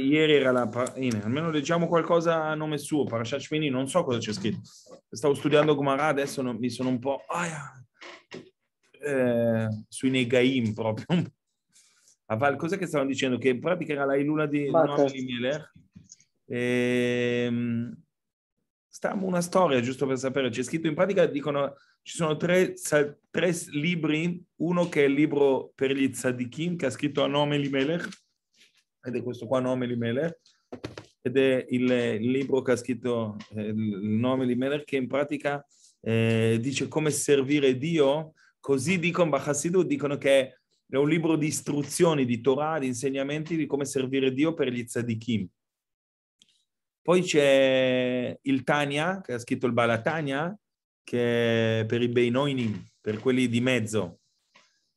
Ieri era la... Parina. Almeno leggiamo qualcosa a nome suo, Parashat Shmini, non so cosa c'è scritto. Stavo studiando Gomara, adesso non, mi sono un po'... Ah, eh, sui Negaim proprio. Aval, cos'è che stavano dicendo? Che in pratica era la iluna di Noemi certo. Mieler. Eh? Ehm, stiamo una storia, giusto per sapere. C'è scritto in pratica, dicono, ci sono tre, tre libri, uno che è il libro per gli tzadikim, che ha scritto a nome Limelech, ed è questo qua Nome Meller, ed è il, il, libro che ha scritto eh, il nome di Meller che in pratica eh, dice come servire Dio, così dicono Bachassidu, dicono che è un libro di istruzioni, di Torah, di insegnamenti di come servire Dio per gli tzadikim. Poi c'è il Tania, che ha scritto il Balatania, che è per i Beinoinim, per quelli di mezzo,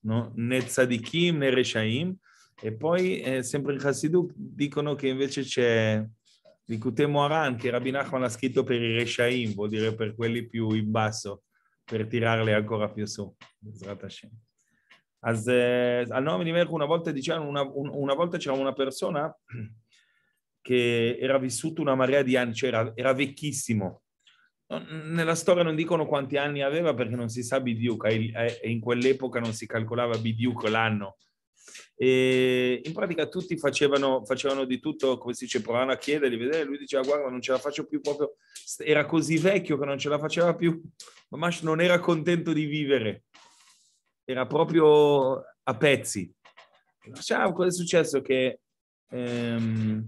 no? né tzadikim né reshaim, e poi, eh, sempre in Hasidut, dicono che invece c'è Likutei Aran, che Rabbi Nachman ha scritto per i Reshaim, vuol dire per quelli più in basso, per tirarli ancora più su. As, eh, al nome di Merco una volta, dicevano, una, un, una volta c'era una persona che era vissuto una marea di anni, cioè era, era vecchissimo, nella storia non dicono quanti anni aveva perché non si sa e in quell'epoca non si calcolava Bidiuc l'anno, e in pratica tutti facevano, facevano di tutto, come si dice, provavano a chiedergli, vedere, lui diceva guarda non ce la faccio più proprio, era così vecchio che non ce la faceva più, ma Mamash non era contento di vivere, era proprio a pezzi. Ciao, cioè, ah, cosa è successo? Che ehm,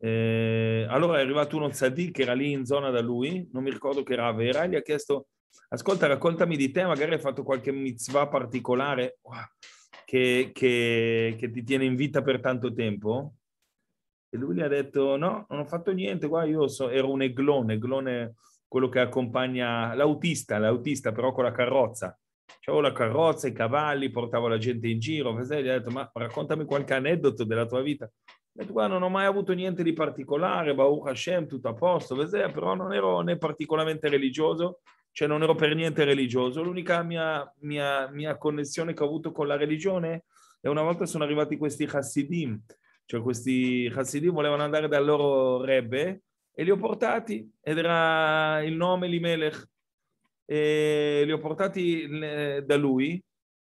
eh, allora è arrivato uno Zadì che era lì in zona da lui, non mi ricordo che era vera, e gli ha chiesto, ascolta, raccontami di te, magari hai fatto qualche mitzvah particolare. Wow che, che, che ti tiene in vita per tanto tempo? E lui gli ha detto: No, non ho fatto niente. Guarda, io so, ero un eglone, eglone quello che accompagna l'autista, l'autista però con la carrozza. C'avevo la carrozza, i cavalli, portavo la gente in giro. gli ha detto: Ma raccontami qualche aneddoto della tua vita. Ha detto, guarda, non ho mai avuto niente di particolare, Baruch Hashem, tutto a posto, però non ero né particolarmente religioso cioè non ero per niente religioso, l'unica mia, mia, mia connessione che ho avuto con la religione è una volta sono arrivati questi Hassidim, cioè questi Hassidim volevano andare dal loro Rebbe e li ho portati ed era il nome Limelech e li ho portati eh, da lui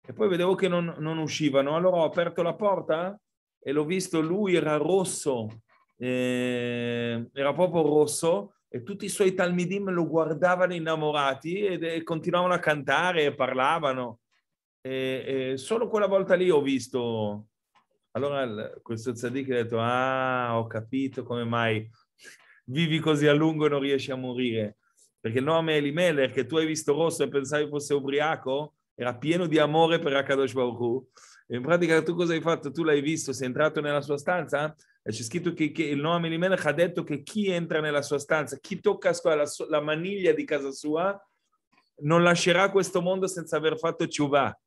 e poi vedevo che non, non uscivano, allora ho aperto la porta e l'ho visto, lui era rosso, eh, era proprio rosso e tutti i suoi talmidim lo guardavano innamorati e, e continuavano a cantare e parlavano. E, e solo quella volta lì ho visto... Allora questo tzaddik ha detto, ah, ho capito come mai vivi così a lungo e non riesci a morire. Perché il nome Elimelech, che tu hai visto rosso e pensavi fosse ubriaco, era pieno di amore per Akadosh Baruch Hu. E in pratica tu cosa hai fatto? Tu l'hai visto, sei entrato nella sua stanza, c'è scritto che, che il Noam Elimelech ha detto che chi entra nella sua stanza, chi tocca la, la maniglia di casa sua, non lascerà questo mondo senza aver fatto ciuva.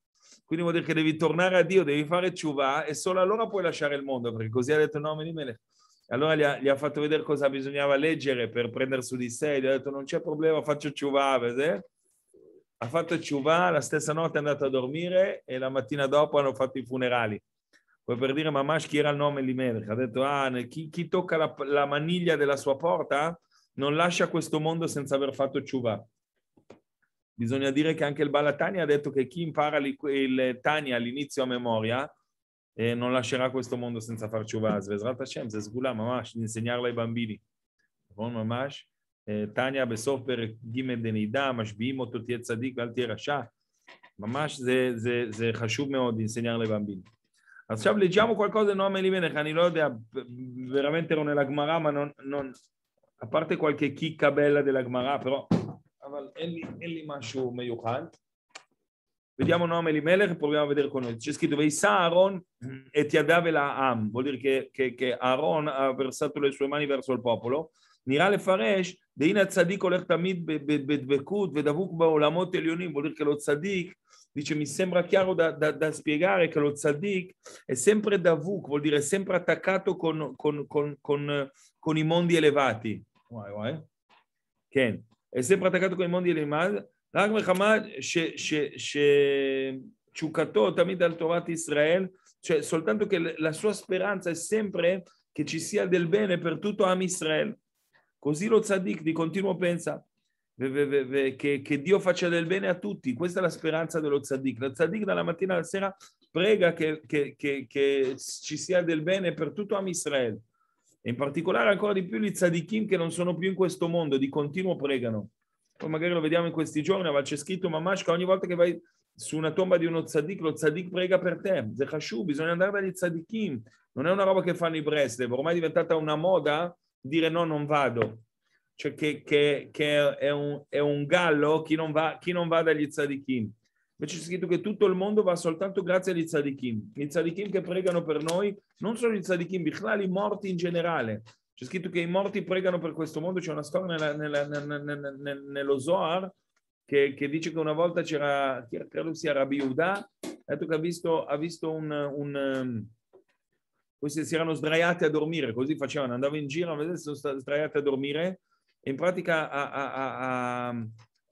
Quindi vuol dire che devi tornare a Dio, devi fare ciuva e solo allora puoi lasciare il mondo, perché così ha detto il Noam Elimelech. Allora gli ha, gli ha, fatto vedere cosa bisognava leggere per prendere su di sé, gli ha detto non c'è problema, faccio ciuva, vedete? Ha fatto ciuva, la stessa notte è andato a dormire e la mattina dopo hanno fatto i funerali. Poi per dire Mamash chi era il nome di Limelech, ha detto ah, chi, chi tocca la, la, maniglia della sua porta non lascia questo mondo senza aver fatto ciuva. Bisogna dire che anche il Balatani ha detto che chi impara li, il Tani all'inizio a memoria eh, non lascerà questo mondo senza far ciuva. Svezrat Hashem, Zesgula Mamash, di insegnarlo ai bambini. Buon Mamash. טניה בסוף פרק ג' דנידה, משביעים אותו תהיה צדיק ואל תהיה רשע. ממש זה, זה, זה חשוב מאוד, אינסניאר לבמבין. עכשיו leggiamo qualcosa in nome Elimelech, אני לא veramente ero nella Gemara, ma non, non, a parte qualche chicca bella della Gemara, però, Vediamo nome Elimelech e proviamo a vedere con noi. C'è scritto, Veissa Aaron et yadav la Am, vuol dire che, che, che Aaron ha versato le sue mani verso il popolo. נראה לפרש, דהנה הצדיק הולך תמיד בדבקות ודבוק בעולמות עליונים, vuol dire che lo צדיק Dice, mi sembra chiaro da, da, da spiegare che lo tzaddik è sempre davuk, vuol dire sempre attaccato con, con, con, con i mondi elevati. Vai, vai. Ken. È sempre attaccato con i mondi elevati. רק מלחמה שתשוקתו תמיד על תורת ישראל, soltanto che la sua speranza è sempre che ci sia del bene per tutto Am Israel. Così lo tzaddik di continuo pensa, che, che, Dio faccia del bene a tutti. Questa è la speranza dello tzaddik. Lo tzaddik dalla mattina alla sera prega che, che, che ci sia del bene per tutto Am Israel. E in particolare ancora di più gli tzadikim che non sono più in questo mondo, di continuo pregano. Poi magari lo vediamo in questi giorni, ma c'è scritto Mamashka, ogni volta che vai su una tomba di uno tzaddik, lo tzaddik prega per te. Zechashu, bisogna andare dagli tzaddikim. Non è una roba che fanno i Breslev, ormai è diventata una moda dire no, non vado cioè che, che, che è, un, è, un, gallo, chi non, va, chi non va dagli tzadikim. Invece c'è scritto che tutto il mondo va soltanto grazie agli tzadikim. Gli tzadikim che pregano per noi, non solo gli tzadikim, bichlali, i morti in generale. C'è scritto che i morti pregano per questo mondo. C'è una storia nella, nella, nella, nello Zohar che, che, dice che una volta c'era, credo sia Rabbi Uda, ha detto che ha visto, ha visto un, un questi um, si erano sdraiati a dormire, così facevano, andavano in giro, sono sdraiati a dormire in pratica a, a, a,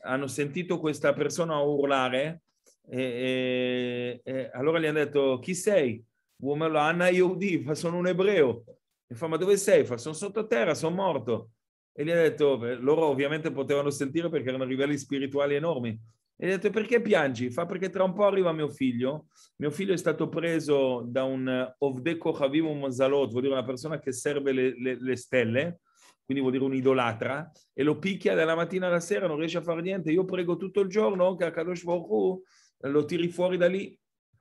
hanno sentito questa persona urlare e, e, e allora gli hanno detto chi sei? Uomello Anna Yehudi, fa sono un ebreo. E fa ma dove sei? Fa sono sottoterra, sono morto. E gli ha detto, loro ovviamente potevano sentire perché erano livelli spirituali enormi. E gli ha detto perché piangi? Fa perché tra un po' arriva mio figlio. Mio figlio è stato preso da un eh, Ovdeko Havim Mozalot, vuol dire una persona che serve le, le, le stelle, quindi vuol dire un idolatra, e lo picchia dalla mattina alla sera, non riesce a fare niente, io prego tutto il giorno che a Kadosh Baruch eh, lo tiri fuori da lì.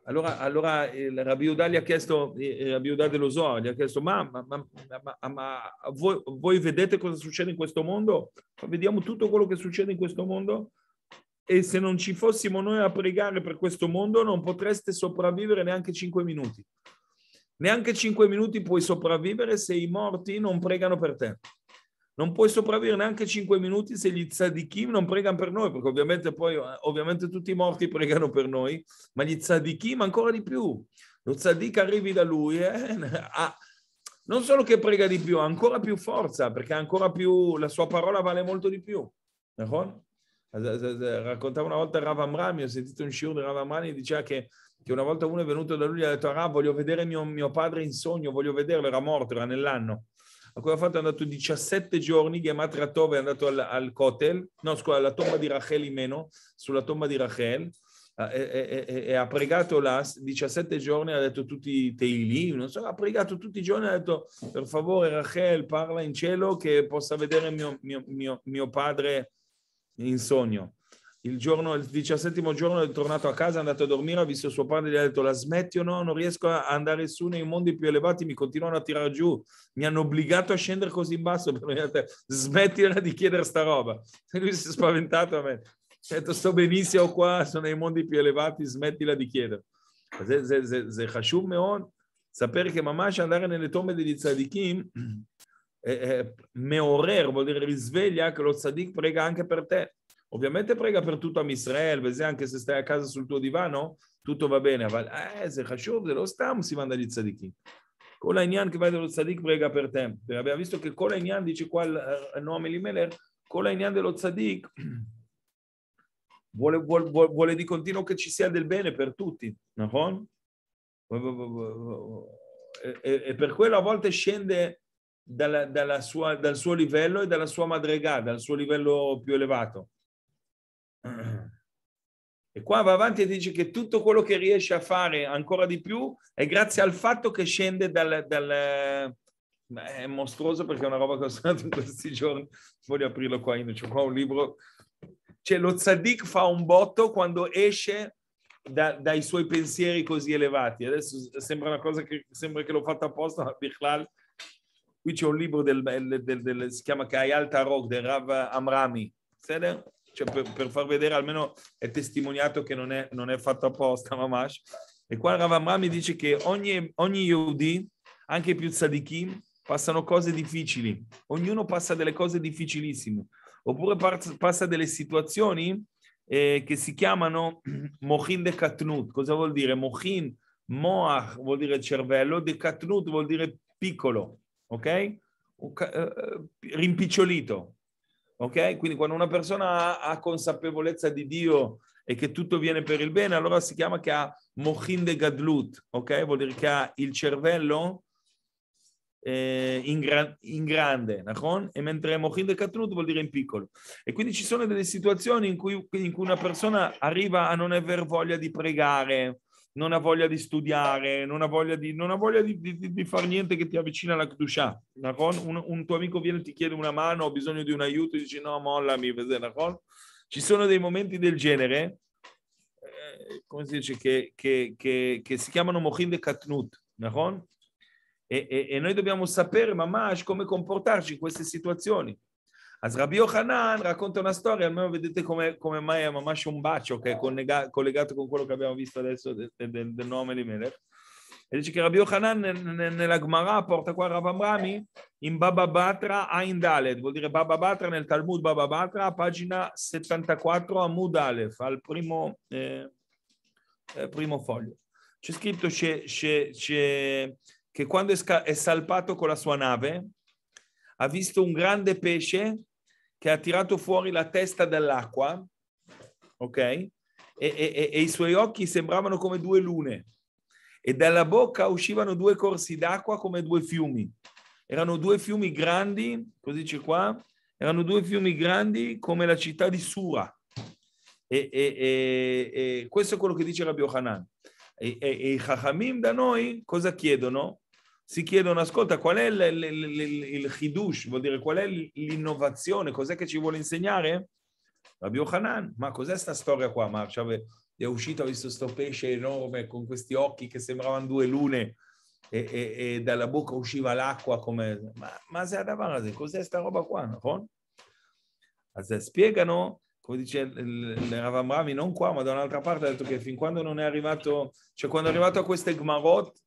Allora, allora Rabbi Udà gli ha chiesto, eh, il Rabbi Udà dello Zohar gli ha chiesto, ma, ma, ma, ma voi, voi, vedete cosa succede in questo mondo? Vediamo tutto quello che succede in questo mondo? E se non ci fossimo noi a pregare per questo mondo non potreste sopravvivere neanche cinque minuti. Neanche cinque minuti puoi sopravvivere se i morti non pregano per te non puoi sopravvivere neanche 5 minuti se gli tzadikim non pregano per noi, perché ovviamente poi ovviamente tutti i morti pregano per noi, ma gli tzadikim ancora di più. Lo tzadik arrivi da lui, eh, a, ah, non solo che prega di più, ha ancora più forza, perché ancora più, la sua parola vale molto di più. Raccontava una volta Rav Amrami, ho sentito un shiur di Rav Amrami, diceva che, che, una volta uno è venuto da lui e ha detto, ah, voglio vedere mio, mio padre in sogno, voglio vederlo, era morto, era nell'anno a cui ha fatto è andato 17 giorni, Gemat Ratov è andato al, al Kotel, no scusa, alla tomba di Rachel in meno, sulla tomba di Rachel, ah, e, e, e, ha pregato là 17 giorni, ha detto tutti i teili, non so, ha pregato tutti i giorni, ha detto per favore Rachel parla in cielo che possa vedere mio, mio, mio, mio padre in sogno il, giorno, il diciassettimo giorno è tornato a casa, è andato a dormire, ha visto suo padre, e gli ha detto la smetti o no, non riesco a andare su nei mondi più elevati, mi continuano a tirare giù, mi hanno obbligato a scendere così in basso, smettila di chiedere sta roba. E lui si è spaventato a me, ha detto sto benissimo qua, sono nei mondi più elevati, smettila di chiedere. Se זה חשוב מאוד, ספר כממש andare nelle tombe degli tzadikim מעורר, vuol dire risveglia che lo tzadik prega anche per te ovviamente prega per tutto a Israel, vedi anche se stai a casa sul tuo divano, tutto va bene, אבל איזה חשוב, זה לא סתם סימן דלית צדיקים. כל העניין כיוון דלו צדיק פרגה פרטם. ורבי אביסטו ככל העניין דיצ'י כל נועם אלימלך, כל העניין דלו צדיק vuole, vuole, vuole di continuo che ci sia del bene per tutti, E, e, e per quello a volte scende dalla, dalla sua, dal suo livello e dalla sua madregà, dal suo livello più elevato. E qua va avanti e dice che tutto quello che riesce a fare ancora di più è grazie al fatto che scende dal... dal Beh, è mostruoso perché è una roba che ho studiato in questi giorni. Voglio aprirlo qua, io ho qua un libro. Cioè, lo tzaddik fa un botto quando esce da, dai suoi pensieri così elevati. Adesso sembra una cosa che sembra che l'ho fatto apposta, ma Bichlal. Qui c'è un libro del, del, del, del si chiama Kayal Tarok del Rav Amrami. Sede? cioè per, per, far vedere almeno è testimoniato che non è, non è fatto apposta mamash. E qua Ravamrami dice che ogni, ogni Yehudi, anche più tzadikim, passano cose difficili, ognuno passa delle cose difficilissime, oppure passa delle situazioni eh, che si chiamano mochin de katnut. Cosa vuol dire? Mochin, moach vuol dire cervello, de katnut vuol dire piccolo, ok? Eh, eh, rimpicciolito, Ok? Quindi quando una persona ha, ha, consapevolezza di Dio e che tutto viene per il bene, allora si chiama che ha mochin de gadlut, ok? Vuol dire che ha il cervello eh, in, gra- in, grande, nakhon? e mentre mochin de gadlut vuol dire in piccolo. E quindi ci sono delle situazioni in cui, in cui una persona arriva a non aver voglia di pregare, non ha voglia di studiare, non ha voglia di, non ha voglia di, di, di fare niente che ti avvicina alla Kdusha. Un, un tuo amico viene e ti chiede una mano, ho bisogno di un aiuto, e dici no, mollami. Ci sono dei momenti del genere, eh, come si dice, che, che, che, che si chiamano Mohind de Katnut, e, e, e, noi dobbiamo sapere, mamash, come comportarci in queste situazioni. As Rabbi Yohanan racconta una storia, almeno vedete come, come mai è Mamash un bacio che è collega, collegato con quello che abbiamo visto adesso del, del, del nome di Melech. E dice che Rabbi Yohanan nella Gemara porta qua Rav Amrami in Baba Batra a Indaled, vuol dire Baba Batra nel Talmud Baba Batra, pagina 74 a Mud Aleph, al primo, eh, eh, foglio. C'è scritto che quando è salpato con la sua nave ha visto un grande pesce che ha tirato fuori la testa dall'acqua, ok? E, e, e i suoi occhi sembravano come due lune e dalla bocca uscivano due corsi d'acqua come due fiumi. Erano due fiumi grandi, così dice qua, erano due fiumi grandi come la città di Sura. E, e, e questo è quello che dice Rabbi Ohanan. E, i Chachamim da noi cosa chiedono? si chiedono, ascolta, qual è l- l- l- il chidush, vuol dire qual è l'innovazione, cos'è che ci vuole insegnare? Rabbi Yohanan, ma cos'è questa storia qua? Marcia? Cioè, è uscito, ha visto questo pesce enorme con questi occhi che sembravano due lune e, e, e dalla bocca usciva l'acqua come... Ma, ma se adavara, cos'è questa roba qua? No? spiegano come dice il Rav non qua, ma da un'altra parte, ha detto che fin quando non è arrivato, cioè quando è arrivato a queste Gmarot,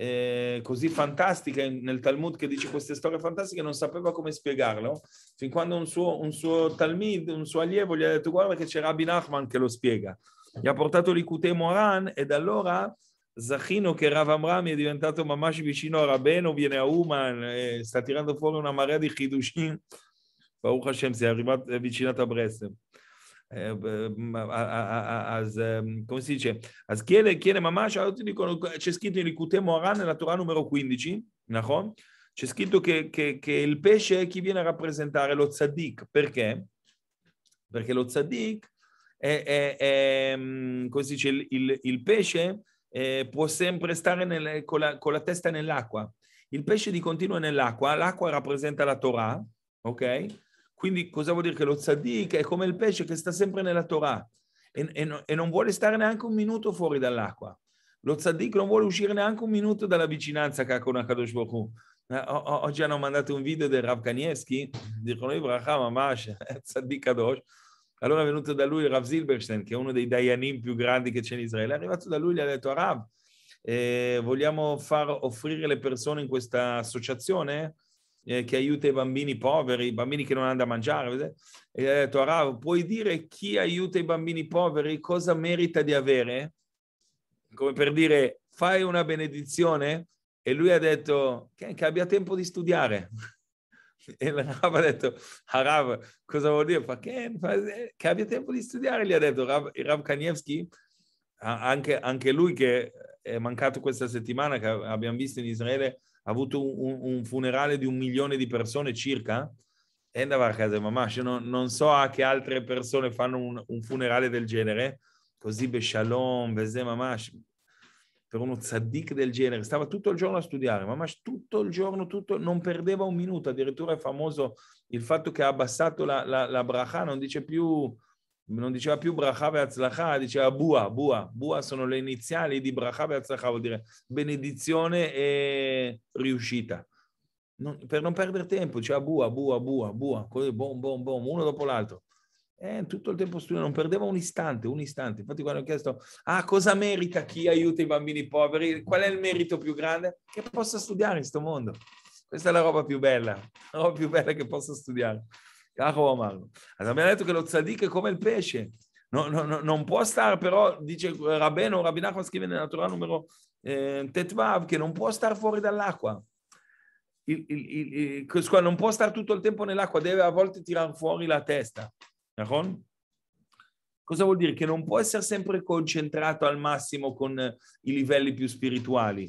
eh, così fantastica nel Talmud che dice queste storie fantastiche, non sapeva come spiegarlo, fin quando un suo, un suo Talmud, un suo allievo gli ha detto guarda che c'è Rabbi Nachman che lo spiega. Gli ha portato l'Ikutei Moran e da allora Zachino che Rav Amram è diventato mamashi vicino a Rabeno, viene a Uman, eh, sta tirando fuori una marea di Chidushin. Baruch Hashem si è arrivato, è avvicinato a Breslev. אז eh, ehm, ehm, come si dice, אז כאלה, כאלה ממש, c'è scritto in ליקוטי מוהר"ן, nella Torah numero 15, נכון? C'è scritto che, che, che il pesce è chi viene a rappresentare lo tzaddik, perché? Perché lo tzaddik è, è, è ehm, come si dice, il, il, il pesce eh, può sempre stare nel, con, la, testa nell'acqua. Il pesce di continuo nell'acqua, l'acqua rappresenta la Torah, quindi cosa vuol dire che lo tzaddik è come il pesce che sta sempre nella Torah e, e, e non vuole stare neanche un minuto fuori dall'acqua. Lo tzaddik non vuole uscire neanche un minuto dalla vicinanza che ha con Akadosh Baruch eh, oggi hanno mandato un video del Rav Kanievski, dicono Ibrahim Amash, eh, tzaddik Kadosh. Allora è venuto da lui il Rav Silberstein, che è uno dei Dayanim più grandi che c'è in Israele. È arrivato da lui e gli ha detto a Rav, eh, vogliamo far offrire le persone in questa associazione? eh, che aiuta i bambini poveri, i bambini che non hanno da mangiare. E ha detto, Rav, puoi dire chi aiuta i bambini poveri cosa merita di avere? Come per dire, fai una benedizione? E lui ha detto, che, che abbia tempo di studiare. e la Rav ha detto, ah, Rav, cosa vuol dire? Fa, che, che, abbia tempo di studiare, gli ha detto Rav, Rav Kanievski, anche, anche lui che è mancato questa settimana, che abbiamo visto in Israele, avuto un, un, funerale di un milione di persone circa? E andava a casa, mamma, cioè, non, non so a che altre persone fanno un, un funerale del genere, così beshalom, beze mamma, per uno tzaddik del genere, stava tutto il giorno a studiare, mamma, tutto il giorno, tutto, non perdeva un minuto, addirittura è famoso il fatto che ha abbassato la, la, la bracha, non dice più non diceva più bracha ve'atzlacha, diceva bua, bua, bua sono le iniziali di bracha ve'atzlacha, vuol dire benedizione e riuscita. Non, per non perdere tempo, diceva bua, bua, bua, bua, così, bom, bom, bom, uno dopo l'altro. E tutto il tempo studiando, non perdeva un istante, un istante. Infatti quando ho chiesto, ah, cosa merita chi aiuta i bambini poveri? Qual è il merito più grande? Che possa studiare in questo mondo. Questa è la roba più bella, la roba più bella che possa studiare. ככה הוא אמר לו. אז המלט הוא צדיק כקומל פשע. Non può stare però, dice eh, Rabeno, Rabbi Nachman scrive nella Torah numero eh, Tetvav, che non può stare fuori dall'acqua. Il, il, il, non può stare tutto il tempo nell'acqua, deve a volte tirare fuori la testa. Cosa vuol dire? Che non può essere sempre concentrato al massimo con eh, i livelli più spirituali,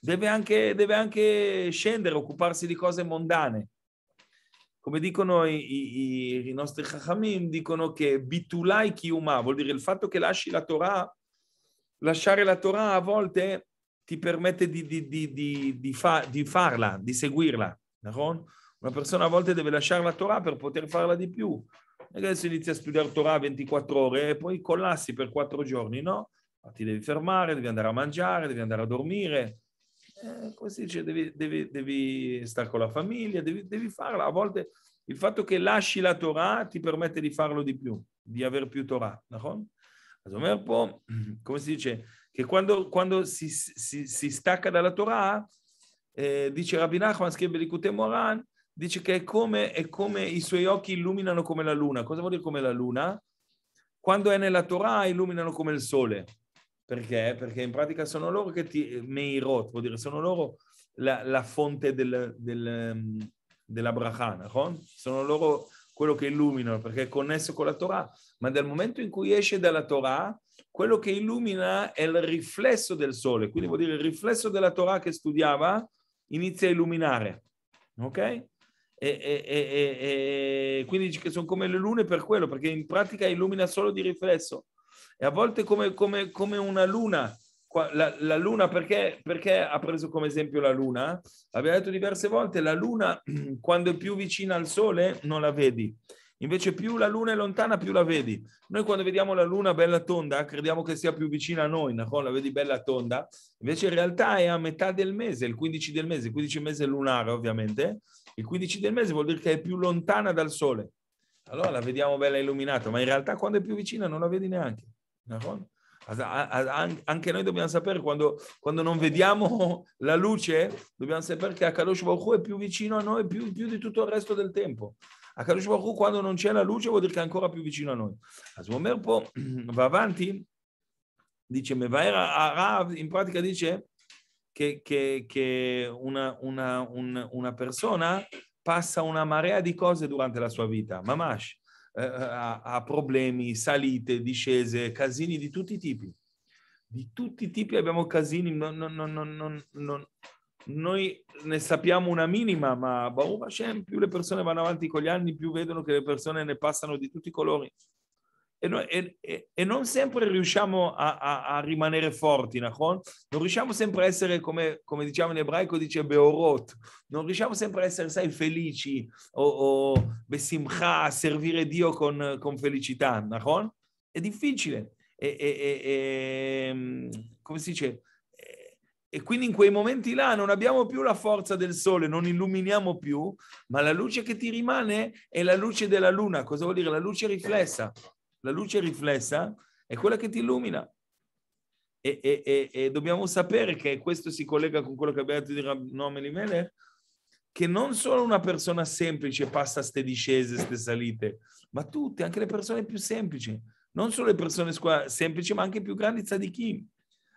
deve anche, deve anche, scendere, occuparsi di cose mondane come dicono i, i, i nostri Chachamim, dicono che bitulai chiuma, vuol dire il fatto che lasci la Torah, lasciare la Torah a volte ti permette di, di, di, di fa, farla, di seguirla. Una persona a volte deve lasciare la Torah per poter farla di più. Adesso inizi a studiare Torah 24 ore e poi collassi per 4 giorni, no? Ma Ti devi fermare, devi andare a mangiare, devi andare a dormire, eh, come si dice, devi, devi, devi stare con la famiglia, devi, devi farla. A volte il fatto che lasci la Torah ti permette di farlo di più, di avere più Torah. D'accordo? אז אומר פה, כמו si, ככוונדו כוונדו סיסטקה דלה תורה, דיצ'ה רבי נחמן, סכים בליקוטי מוהר"ן, dice che è come, è come, i suoi occhi illuminano come la luna. Cosa vuol dire come la luna? Quando è nella Torah illuminano come il sole. Perché? Perché in pratica sono loro che ti... Meirot, vuol dire, sono loro la, la fonte del, del, mm, della brachana, sono loro quello che illuminano, perché è connesso con la Torah, ma dal momento in cui esce dalla Torah, quello che illumina è il riflesso del sole, quindi vuol dire il riflesso della Torah che studiava inizia a illuminare, ok? E, e, e, e quindi sono come le lune per quello, perché in pratica illumina solo di riflesso e a volte come, come, come una luna. La, la luna, perché, perché ha preso come esempio la luna? Abbiamo detto diverse volte, la luna quando è più vicina al sole non la vedi. Invece più la luna è lontana, più la vedi. Noi quando vediamo la luna bella tonda, crediamo che sia più vicina a noi, no? la vedi bella tonda, invece in realtà è a metà del mese, il 15 del mese, il 15 mese lunare ovviamente, il 15 del mese vuol dire che è più lontana dal sole. Allora la vediamo bella illuminata, ma in realtà quando è più vicina non la vedi neanche anche noi dobbiamo sapere quando, quando, non vediamo la luce, dobbiamo sapere che Akadosh Baruch Hu è più vicino a noi più, più, di tutto il resto del tempo. Akadosh Baruch Hu quando non c'è la luce vuol dire che è ancora più vicino a noi. Asmomer va avanti, dice in pratica dice che, che, che una, una, una, una persona passa una marea di cose durante la sua vita. Mamash eh, eh, a, a problemi, salite, discese, casini di tutti i tipi. Di tutti i tipi abbiamo casini, non, non, non, non noi ne sappiamo una minima, ma Baruch Hashem, più le persone vanno avanti con gli anni, più vedono che le persone ne passano di tutti i colori e, no, e, e non sempre riusciamo a, a, a, rimanere forti, non riusciamo sempre a essere, come, come diciamo in ebraico, dice Beorot, non riusciamo sempre a essere, sai, felici o, o besimcha, a servire Dio con, con felicità, non è difficile. E, e, e, mm, come si dice? E quindi in quei momenti là non abbiamo più la forza del sole, non illuminiamo più, ma la luce che ti rimane è la luce della luna. Cosa vuol dire? La luce riflessa. La luce riflessa è quella che ti illumina. E, e, e, e dobbiamo sapere che questo si collega con quello che abbiamo detto di Rabnome Limelech, che non solo una persona semplice passa queste discese, queste salite, ma tutte, anche le persone più semplici, non solo le persone squa- semplici, ma anche i più grandi tzadikim.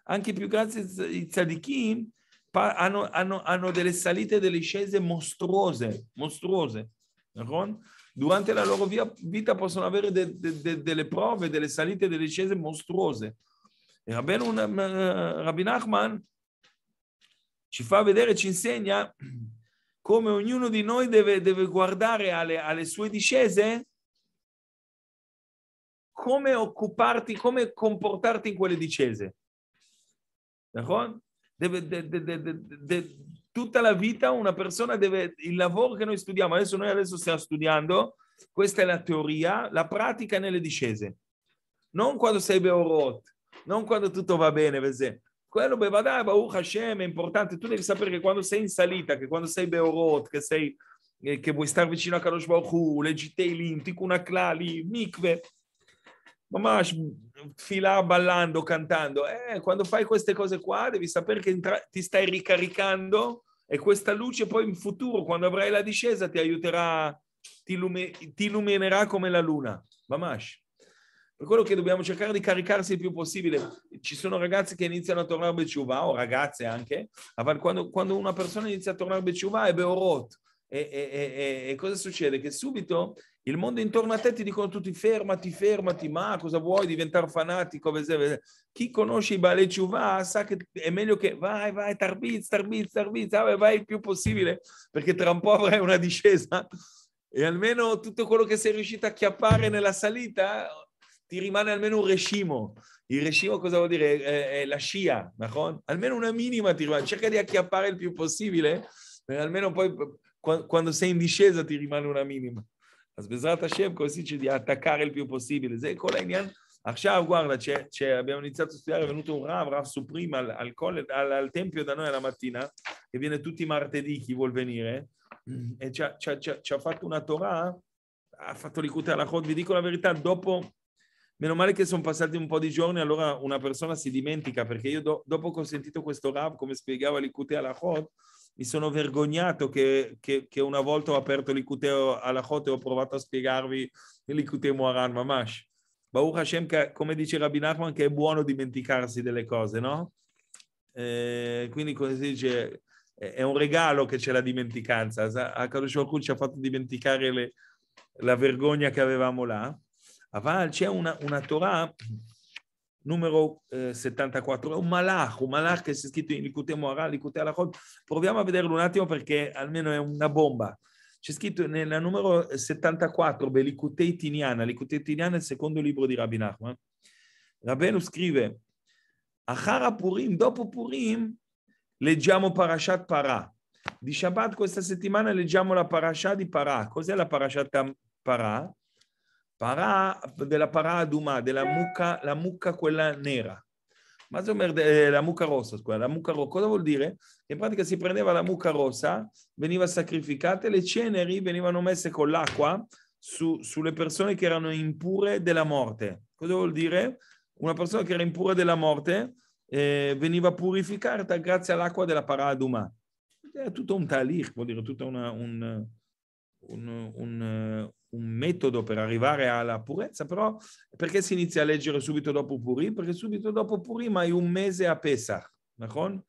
Anche i più grandi tzadikim pa- hanno, hanno, hanno, delle salite e delle scese mostruose, mostruose durante la loro via, vita possono avere de, de, de, delle prove, delle salite e delle discese mostruose. E Rabbeinu, eh, Rabbi Nachman ci fa vedere, ci insegna come ognuno di noi deve, deve guardare alle, alle sue discese come occuparti, come comportarti in quelle discese. Deve, de, de, de, tutta la vita una persona deve, il lavoro che noi studiamo, adesso noi adesso stiamo studiando, questa è la teoria, la pratica nelle discese. Non quando sei Beorot, non quando tutto va bene, vese. Quello Bevadai, Baruch Hashem è importante, tu devi sapere che quando sei in salita, che quando sei Beorot, che sei eh, che vuoi stare vicino a Kadosh Baruch Hu, leggi Teilim, Tikkun Aklali, Mikve, mamash, fila ballando, cantando. Eh, quando fai queste cose qua devi sapere che ti stai ricaricando e questa luce poi in futuro, quando avrai la discesa, ti aiuterà, ti, illume, ti illuminerà come la luna. Mamash. Per quello che dobbiamo cercare di caricarsi il più possibile. Ci sono ragazzi che iniziano a tornare a Beciuva, o ragazze anche, quando, quando una persona inizia a tornare Beciuvà è Beorot. E, e, e, e cosa succede? Che subito il mondo intorno a te ti dicono tutti fermati, fermati, ma cosa vuoi diventare fanatico? Chi conosce i baleci va sa che è meglio che vai, vai, Tarbiz, Tarbiz, Tarbiz, ah, vai, il più possibile, perché tra un po' avrai una discesa e almeno tutto quello che sei riuscito a chiappare nella salita ti rimane almeno un rescimo. Il rescimo cosa vuol dire? È, è la scia, no? almeno una minima ti rimane. Cerca di acchiappare il più possibile, almeno poi quando sei in discesa ti rimane una minima. אז בעזרת השם, כל סיצ'י העתקה אל פיו פוסיביל, זה כל העניין. עכשיו guarda, c'è, c'è, abbiamo iniziato a studiare, è venuto un Rav, Rav Supreme al, al, al, al, tempio da noi alla mattina, che viene tutti i martedì, chi vuol venire, e ci ha, ci ha, ci ha fatto una Torah, ha fatto l'Ikut Alachot, vi dico la verità, dopo, meno male che sono passati un po' di giorni, allora una persona si dimentica, perché io dopo ho sentito questo Rav, come spiegava l'Ikut Alachot, mi sono vergognato che, che, che una volta ho aperto alla Alachot e ho provato a spiegarvi l'Ikuteo Moaran Mamash. Baruch Hashem, che, come dice Rabbi Nachman, che è buono dimenticarsi delle cose, no? Eh, quindi come si dice, è un regalo che c'è la dimenticanza. Akadosh Baruch ci ha fatto dimenticare le, la vergogna che avevamo là. Aval, c'è una, una Torah numero eh, 74, un malach, un malach che si è scritto in Likutei Moara, Likutei Alachot, proviamo a vederlo un attimo perché almeno è una bomba. C'è scritto nella numero 74, Likutei Tiniana, Likutei Tiniana è il secondo libro di Rabbi Nachman. Rabbenu scrive, Achara Purim, dopo Purim, leggiamo Parashat Parah. Di Shabbat questa settimana leggiamo la Parashat di Parah. Cos'è la Parashat Parah? פרה, ולפרה האדומה, דלמוקה, למוקה כולה נרה. מה זה אומר la mucca rossa, scusa, la mucca rossa, cosa vuol dire? Che in pratica si prendeva la mucca rossa, veniva sacrificata e le ceneri venivano messe con l'acqua su, sulle persone che erano impure della morte. Cosa vuol dire? Una persona che era impura della morte eh, veniva purificata grazie all'acqua della paraduma. È tutto un talir, vuol dire tutto una, un, un, un, un metodo per arrivare alla purezza, però perché si inizia a leggere subito dopo Purim? Perché subito dopo Purim hai un mese a Pesach, d'accordo?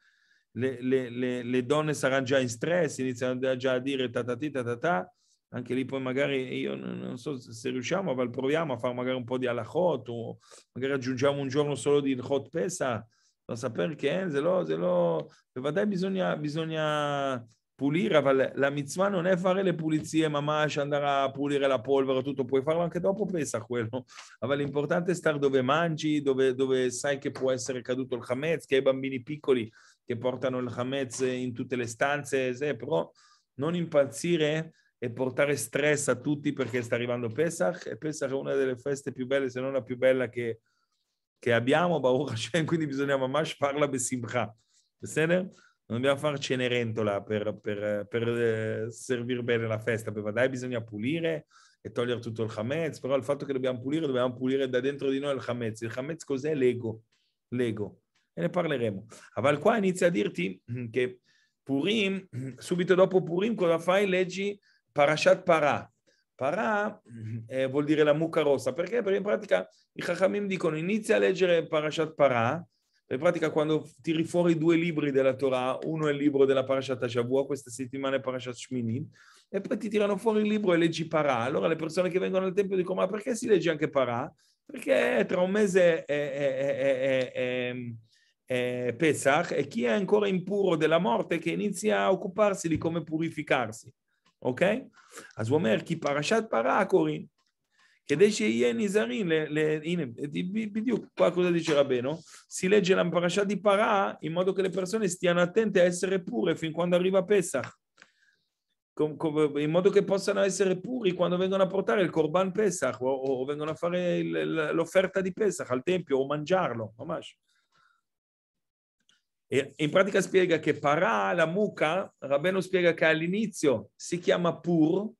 Le, le, le, le, donne saranno già in stress, iniziano già a dire ta ta ti, ta ta ta, anche lì poi magari io non so se riusciamo, ma proviamo a fare magari un po' di halachot o magari aggiungiamo un giorno solo di hot pesa, non sapere che, eh, se lo, se lo, e vada bisogna, bisogna pulire, la mitzvah non è fare le pulizie ממש, andare a pulire la polvere, tutto, puoi farlo anche dopo Pesach quello, ma l'importante è stare dove mangi, dove, dove sai che può essere caduto il Hametz, che hai bambini piccoli che portano il Hametz in tutte le stanze, se, però non impazzire e portare stress a tutti perché sta arrivando Pesach e Pesach è una delle feste più belle, se non la più bella che, che abbiamo, Baruch Hashem, quindi bisogna mamash farla besimcha, בסדר? non dobbiamo fare Cenerentola per, per, per eh, servire bene la festa, perché dai bisogna pulire e togliere tutto il Hametz, però il fatto che dobbiamo pulire, dobbiamo pulire da dentro di noi il Hametz. Il Hametz cos'è? L'ego, l'ego, e ne parleremo. Aval qua inizia a dirti che Purim, subito dopo Purim, cosa fai? Leggi Parashat Parah. Parah eh, vuol dire la mucca rossa, perché? Perché in pratica i Chachamim dicono inizia a leggere Parashat Parah, in pratica quando tiri fuori due libri della Torah, uno è il libro della Parashat Shavuot, questa settimana è Parashat Shminin, e poi ti tirano fuori il libro e leggi Parà. Allora le persone che vengono al tempio dicono, ma perché si legge anche Parà? Perché tra un mese è, è, è, è Pesach e chi è ancora impuro della morte che inizia a occuparsi di come purificarsi. Ok? אז chi Parashat כי פרשת כדי שיהיה נזהרים, ל, ל, הנה, בדיוק, qua cosa dice Rabeno, si legge la parasha di Parà in modo che le persone stiano attente a essere pure fin quando arriva Pesach, in modo che possano essere puri quando vengono a portare il Corban Pesach o, o vengono a fare il, l'offerta di Pesach al Tempio o mangiarlo, mamash. E in pratica spiega che Parà, la mucca, Rabbeno spiega che all'inizio si chiama Pur,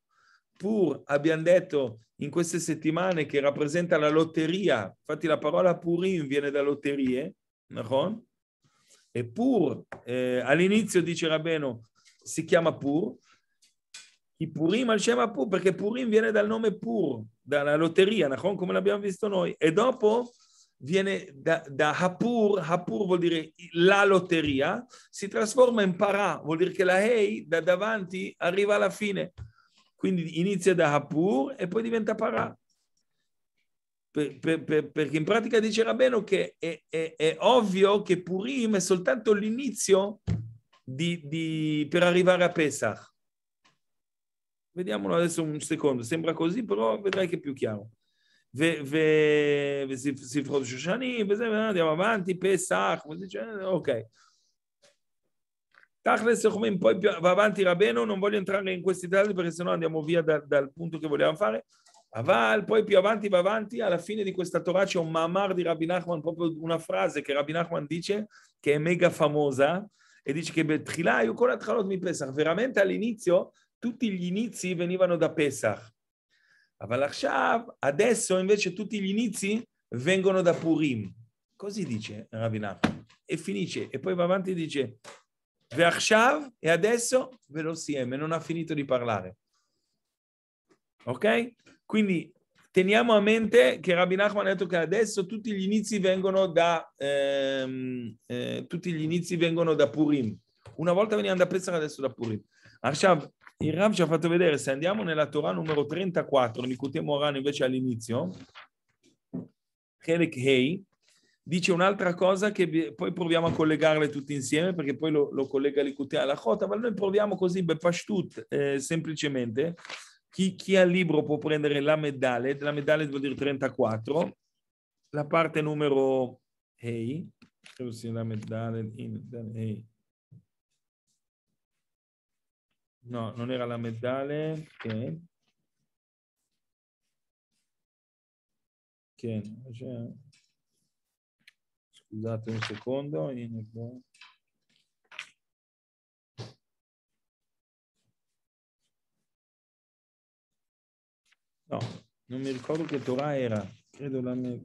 Pur abbiamo detto in queste settimane che rappresenta la lotteria, infatti la parola Purim viene da lotterie, e pur, eh, all'inizio dice Rabeno, si chiama pur, i Purim al Shema Pur, perché Purim viene dal nome Pur, dalla lotteria, come l'abbiamo visto noi, e dopo viene da, da Hapur, Hapur vuol dire la lotteria, si trasforma in Parà, vuol dire che la Hei da davanti arriva alla fine. Quindi inizia da Hapur e poi diventa Parà. Per, per, per, perché in pratica dice Rabeno che è, è, è, ovvio che Purim è soltanto l'inizio di, di, per arrivare a Pesach. Vediamolo adesso un secondo, sembra così, però vedrai che è più chiaro. Andiamo avanti, Pesach, cioè, ok. Tachles, Chumim, poi va avanti Rabeno, non voglio entrare in questi dati perché sennò andiamo via da, dal punto che volevamo fare. Aval, poi più avanti va avanti, alla fine di questa Torah c'è un mamar di Rabbi Nachman, proprio una frase che Rabbi Nachman dice, che è mega famosa, e dice che Betchila Yukol Atchalot mi Pesach, veramente all'inizio tutti gli inizi venivano da Pesach. Aval adesso invece tutti gli inizi vengono da Purim. Così dice Rabbi Nachman. E finisce, e poi va avanti e dice, Ve'achshav e adesso ve lo sieme, non ha finito di parlare. Ok? Quindi teniamo a mente che Rabbi Nachman ha detto che adesso tutti gli inizi vengono da, ehm, eh, tutti gli inizi vengono da Purim. Una volta veniamo da Pesach, adesso da Purim. Arshav, il Rav ci ha fatto vedere, se andiamo nella Torah numero 34, Nicotemo Orano invece all'inizio, Chelek Hei, dice un'altra cosa che poi proviamo a collegarle tutte insieme perché poi lo, lo collega l'Ikutea alla Chota, ma noi proviamo così, Bepashtut, eh, semplicemente. Chi, chi, ha il libro può prendere la medaglia, la medaglia vuol dire 34, la parte numero Hei, credo sia la medaglia in Hei. No, non era la medaglia, ok. Cioè, ok, Scusate un secondo. Boh. No, non mi ricordo che Torah era. Credo la mia...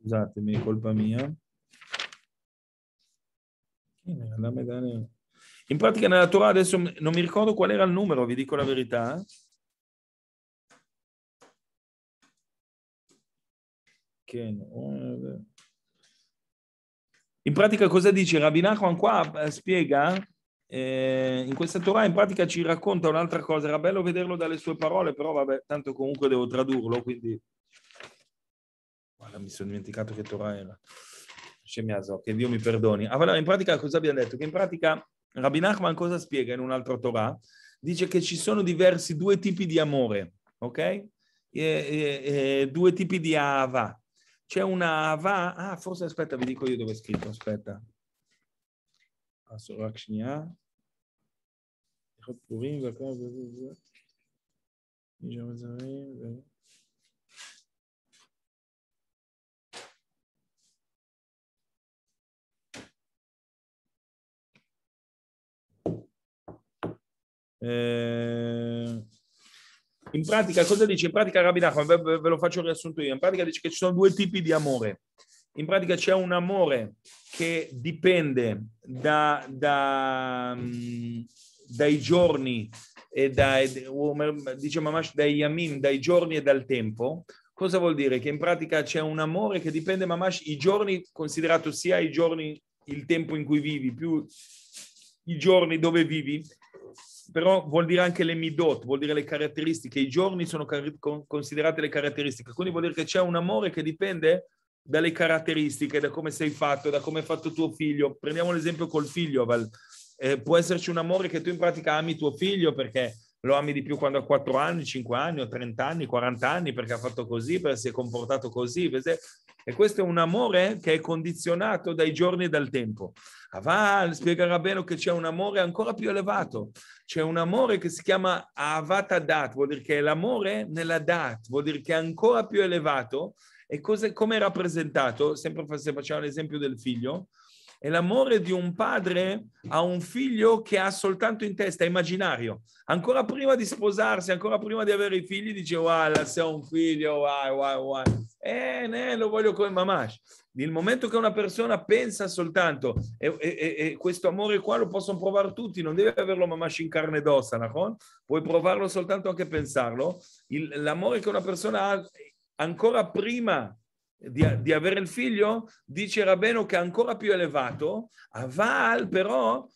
Scusatemi, è colpa mia. In pratica nella Torah adesso non mi ricordo qual era il numero, vi dico la verità. Che eh, in pratica cosa dice? Rabbi Nachman qua eh, spiega, eh, in questa Torah in pratica ci racconta un'altra cosa, era bello vederlo dalle sue parole, però vabbè, tanto comunque devo tradurlo, quindi... Guarda, mi sono dimenticato che Torah era. Scemiaso, che Dio mi perdoni. Ah, allora, in pratica cosa abbiamo detto? Che in pratica Rabbi Nachman cosa spiega in un'altra Torah? Dice che ci sono diversi due tipi di amore, ok? E, e, e, due tipi di Ava. C'è una va, ah forse aspetta vi dico io dove è scritto, aspetta. Eh... In pratica, cosa dice? In pratica Rabbi Nachman, ve, ve lo faccio riassunto io, in pratica dice che ci sono due tipi di amore. In pratica c'è un amore che dipende da, da, mm, dai giorni e dai, diciamo, dai yamim, dai giorni e dal tempo. Cosa vuol dire? Che in pratica c'è un amore che dipende, mamash, i giorni, considerato sia i giorni, il tempo in cui vivi, più i giorni dove vivi, però vuol dire anche le midot, vuol dire le caratteristiche, i giorni sono car- considerate le caratteristiche, quindi vuol dire che c'è un amore che dipende dalle caratteristiche, da come sei fatto, da come è fatto tuo figlio. Prendiamo l'esempio col figlio, Val. Eh, può esserci un amore che tu in pratica ami tuo figlio perché lo ami di più quando ha 4 anni, 5 anni, o 30 anni, 40 anni, perché ha fatto così, perché si è comportato così. E questo è un amore che è condizionato dai giorni e dal tempo. Aval spiega Rabbeno che c'è un amore ancora più elevato. C'è un amore che si chiama Avata Dat, vuol dire che è l'amore nella Dat, vuol dire che è ancora più elevato. E come è rappresentato? Sempre facciamo l'esempio del figlio, è l'amore di un padre a un figlio che ha soltanto in testa, immaginario. Ancora prima di sposarsi, ancora prima di avere i figli, dice, guarda, se ho un figlio, guarda, guarda, guarda. Eh, ne, lo voglio come mamash. Il momento che una persona pensa soltanto, e, e, e, questo amore qua lo possono provare tutti, non deve averlo mamash in carne ed ossa, nahon? puoi provarlo soltanto anche pensarlo. Il, l'amore che una persona ha ancora prima di, di avere il figlio, dice Rabeno che è ancora più elevato, a ah, Val però